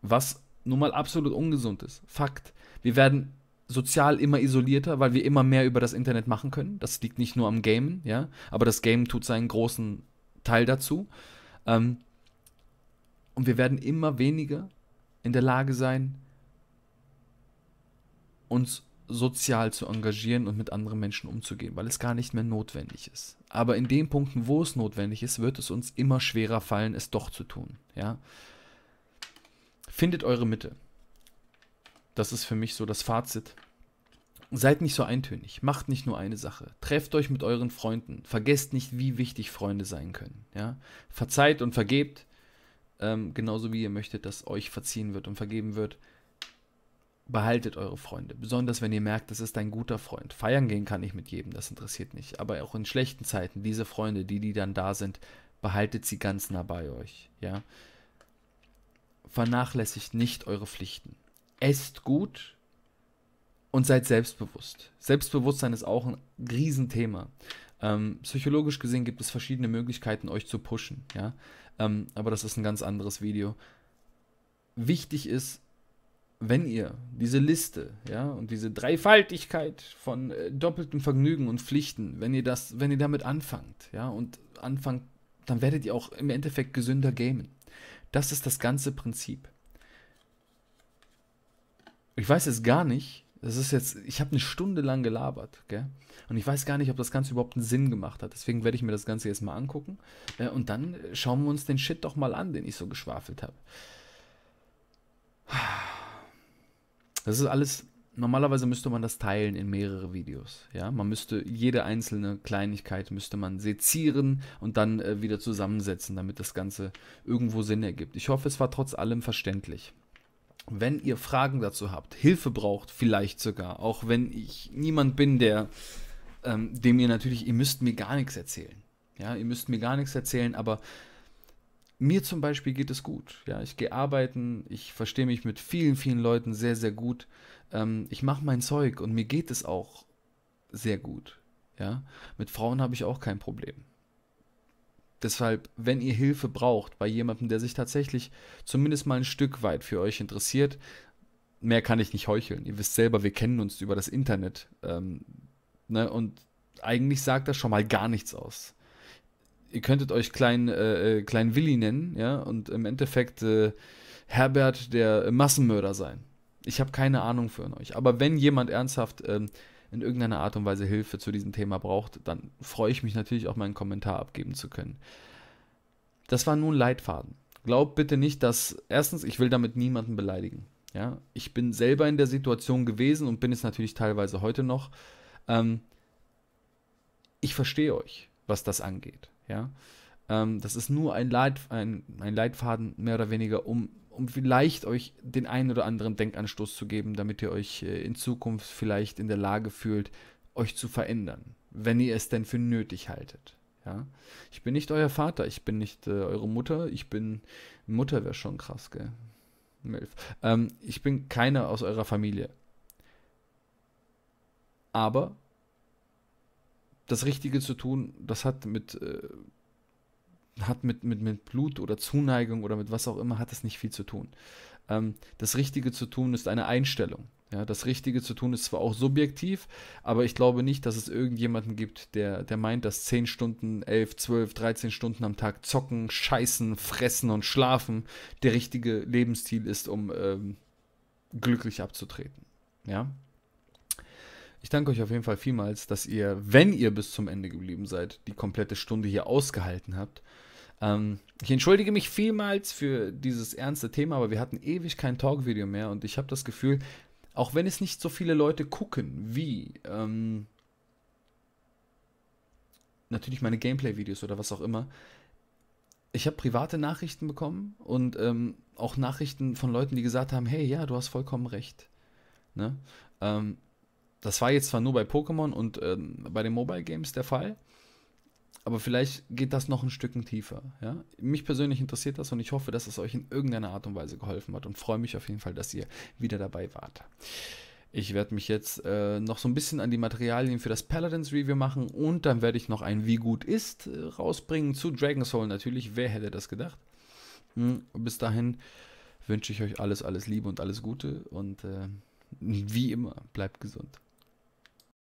was nun mal absolut ungesund ist. Fakt. Wir werden sozial immer isolierter, weil wir immer mehr über das Internet machen können. Das liegt nicht nur am Gamen, ja, aber das Game tut seinen großen Teil dazu. Ähm, und wir werden immer weniger in der Lage sein, uns sozial zu engagieren und mit anderen Menschen umzugehen, weil es gar nicht mehr notwendig ist. Aber in den Punkten, wo es notwendig ist, wird es uns immer schwerer fallen, es doch zu tun. Ja? Findet eure Mitte. Das ist für mich so das Fazit. Seid nicht so eintönig, macht nicht nur eine Sache. Trefft euch mit euren Freunden. Vergesst nicht, wie wichtig Freunde sein können. Ja? Verzeiht und vergebt, ähm, genauso wie ihr möchtet, dass euch verziehen wird und vergeben wird. Behaltet eure Freunde, besonders wenn ihr merkt, das ist ein guter Freund. Feiern gehen kann ich mit jedem, das interessiert nicht. Aber auch in schlechten Zeiten, diese Freunde, die, die dann da sind, behaltet sie ganz nah bei euch. Ja? vernachlässigt nicht eure Pflichten. Esst gut und seid selbstbewusst. Selbstbewusstsein ist auch ein Riesenthema. Ähm, psychologisch gesehen gibt es verschiedene Möglichkeiten, euch zu pushen, ja. Ähm, aber das ist ein ganz anderes Video. Wichtig ist, wenn ihr diese Liste, ja, und diese Dreifaltigkeit von äh, doppeltem Vergnügen und Pflichten, wenn ihr das, wenn ihr damit anfangt, ja, und anfangt, dann werdet ihr auch im Endeffekt gesünder gamen. Das ist das ganze Prinzip. Ich weiß jetzt gar nicht, das ist jetzt, ich habe eine Stunde lang gelabert, gell? Und ich weiß gar nicht, ob das Ganze überhaupt einen Sinn gemacht hat. Deswegen werde ich mir das Ganze jetzt mal angucken. Äh, und dann schauen wir uns den Shit doch mal an, den ich so geschwafelt habe. Das ist alles normalerweise müsste man das teilen in mehrere Videos. Ja, man müsste jede einzelne Kleinigkeit müsste man sezieren und dann äh, wieder zusammensetzen, damit das Ganze irgendwo Sinn ergibt. Ich hoffe, es war trotz allem verständlich. Wenn ihr Fragen dazu habt, Hilfe braucht, vielleicht sogar, auch wenn ich niemand bin, der ähm, dem ihr natürlich, ihr müsst mir gar nichts erzählen. Ja, ihr müsst mir gar nichts erzählen, aber mir zum Beispiel geht es gut. Ja, ich gehe arbeiten, ich verstehe mich mit vielen, vielen Leuten sehr, sehr gut ähm, ich mache mein Zeug und mir geht es auch sehr gut. Ja? Mit Frauen habe ich auch kein Problem. Deshalb, wenn ihr Hilfe braucht bei jemandem, der sich tatsächlich zumindest mal ein Stück weit für euch interessiert, mehr kann ich nicht heucheln. Ihr wisst selber, wir kennen uns über das Internet. Ähm, ne? Und eigentlich sagt das schon mal gar nichts aus. Ihr könntet euch klein, äh, äh klein Willi nennen, ja, und im Endeffekt äh, Herbert der Massenmörder sein. Ich habe keine Ahnung von euch. Aber wenn jemand ernsthaft ähm, in irgendeiner Art und Weise Hilfe zu diesem Thema braucht, dann freue ich mich natürlich auch meinen Kommentar abgeben zu können. Das war nun Leitfaden. Glaubt bitte nicht, dass erstens, ich will damit niemanden beleidigen. Ja, ich bin selber in der Situation gewesen und bin es natürlich teilweise heute noch. Ähm, ich verstehe euch, was das angeht. Ja, ähm, das ist nur ein, Leit, ein, ein Leitfaden mehr oder weniger, um um vielleicht euch den einen oder anderen Denkanstoß zu geben, damit ihr euch äh, in Zukunft vielleicht in der Lage fühlt, euch zu verändern, wenn ihr es denn für nötig haltet. Ja? Ich bin nicht euer Vater, ich bin nicht äh, eure Mutter, ich bin Mutter wäre schon krass, gell? Milf. Ähm, ich bin keiner aus eurer Familie. Aber das Richtige zu tun, das hat mit äh, hat mit, mit, mit Blut oder Zuneigung oder mit was auch immer, hat das nicht viel zu tun. Ähm, das Richtige zu tun ist eine Einstellung. Ja, das Richtige zu tun ist zwar auch subjektiv, aber ich glaube nicht, dass es irgendjemanden gibt, der, der meint, dass 10 Stunden, 11, 12, 13 Stunden am Tag zocken, scheißen, fressen und schlafen der richtige Lebensstil ist, um ähm, glücklich abzutreten. Ja? Ich danke euch auf jeden Fall vielmals, dass ihr, wenn ihr bis zum Ende geblieben seid, die komplette Stunde hier ausgehalten habt. Ähm, ich entschuldige mich vielmals für dieses ernste Thema, aber wir hatten ewig kein Talk-Video mehr und ich habe das Gefühl, auch wenn es nicht so viele Leute gucken wie ähm, natürlich meine Gameplay-Videos oder was auch immer, ich habe private Nachrichten bekommen und ähm, auch Nachrichten von Leuten, die gesagt haben, hey, ja, du hast vollkommen recht. Ne? Ähm, das war jetzt zwar nur bei Pokémon und ähm, bei den Mobile Games der Fall, aber vielleicht geht das noch ein Stück tiefer. Ja? Mich persönlich interessiert das und ich hoffe, dass es euch in irgendeiner Art und Weise geholfen hat und freue mich auf jeden Fall, dass ihr wieder dabei wart. Ich werde mich jetzt äh, noch so ein bisschen an die Materialien für das Paladins Review machen und dann werde ich noch ein Wie gut ist äh, rausbringen zu Dragon Soul natürlich. Wer hätte das gedacht? Hm, bis dahin wünsche ich euch alles, alles Liebe und alles Gute und äh, wie immer bleibt gesund.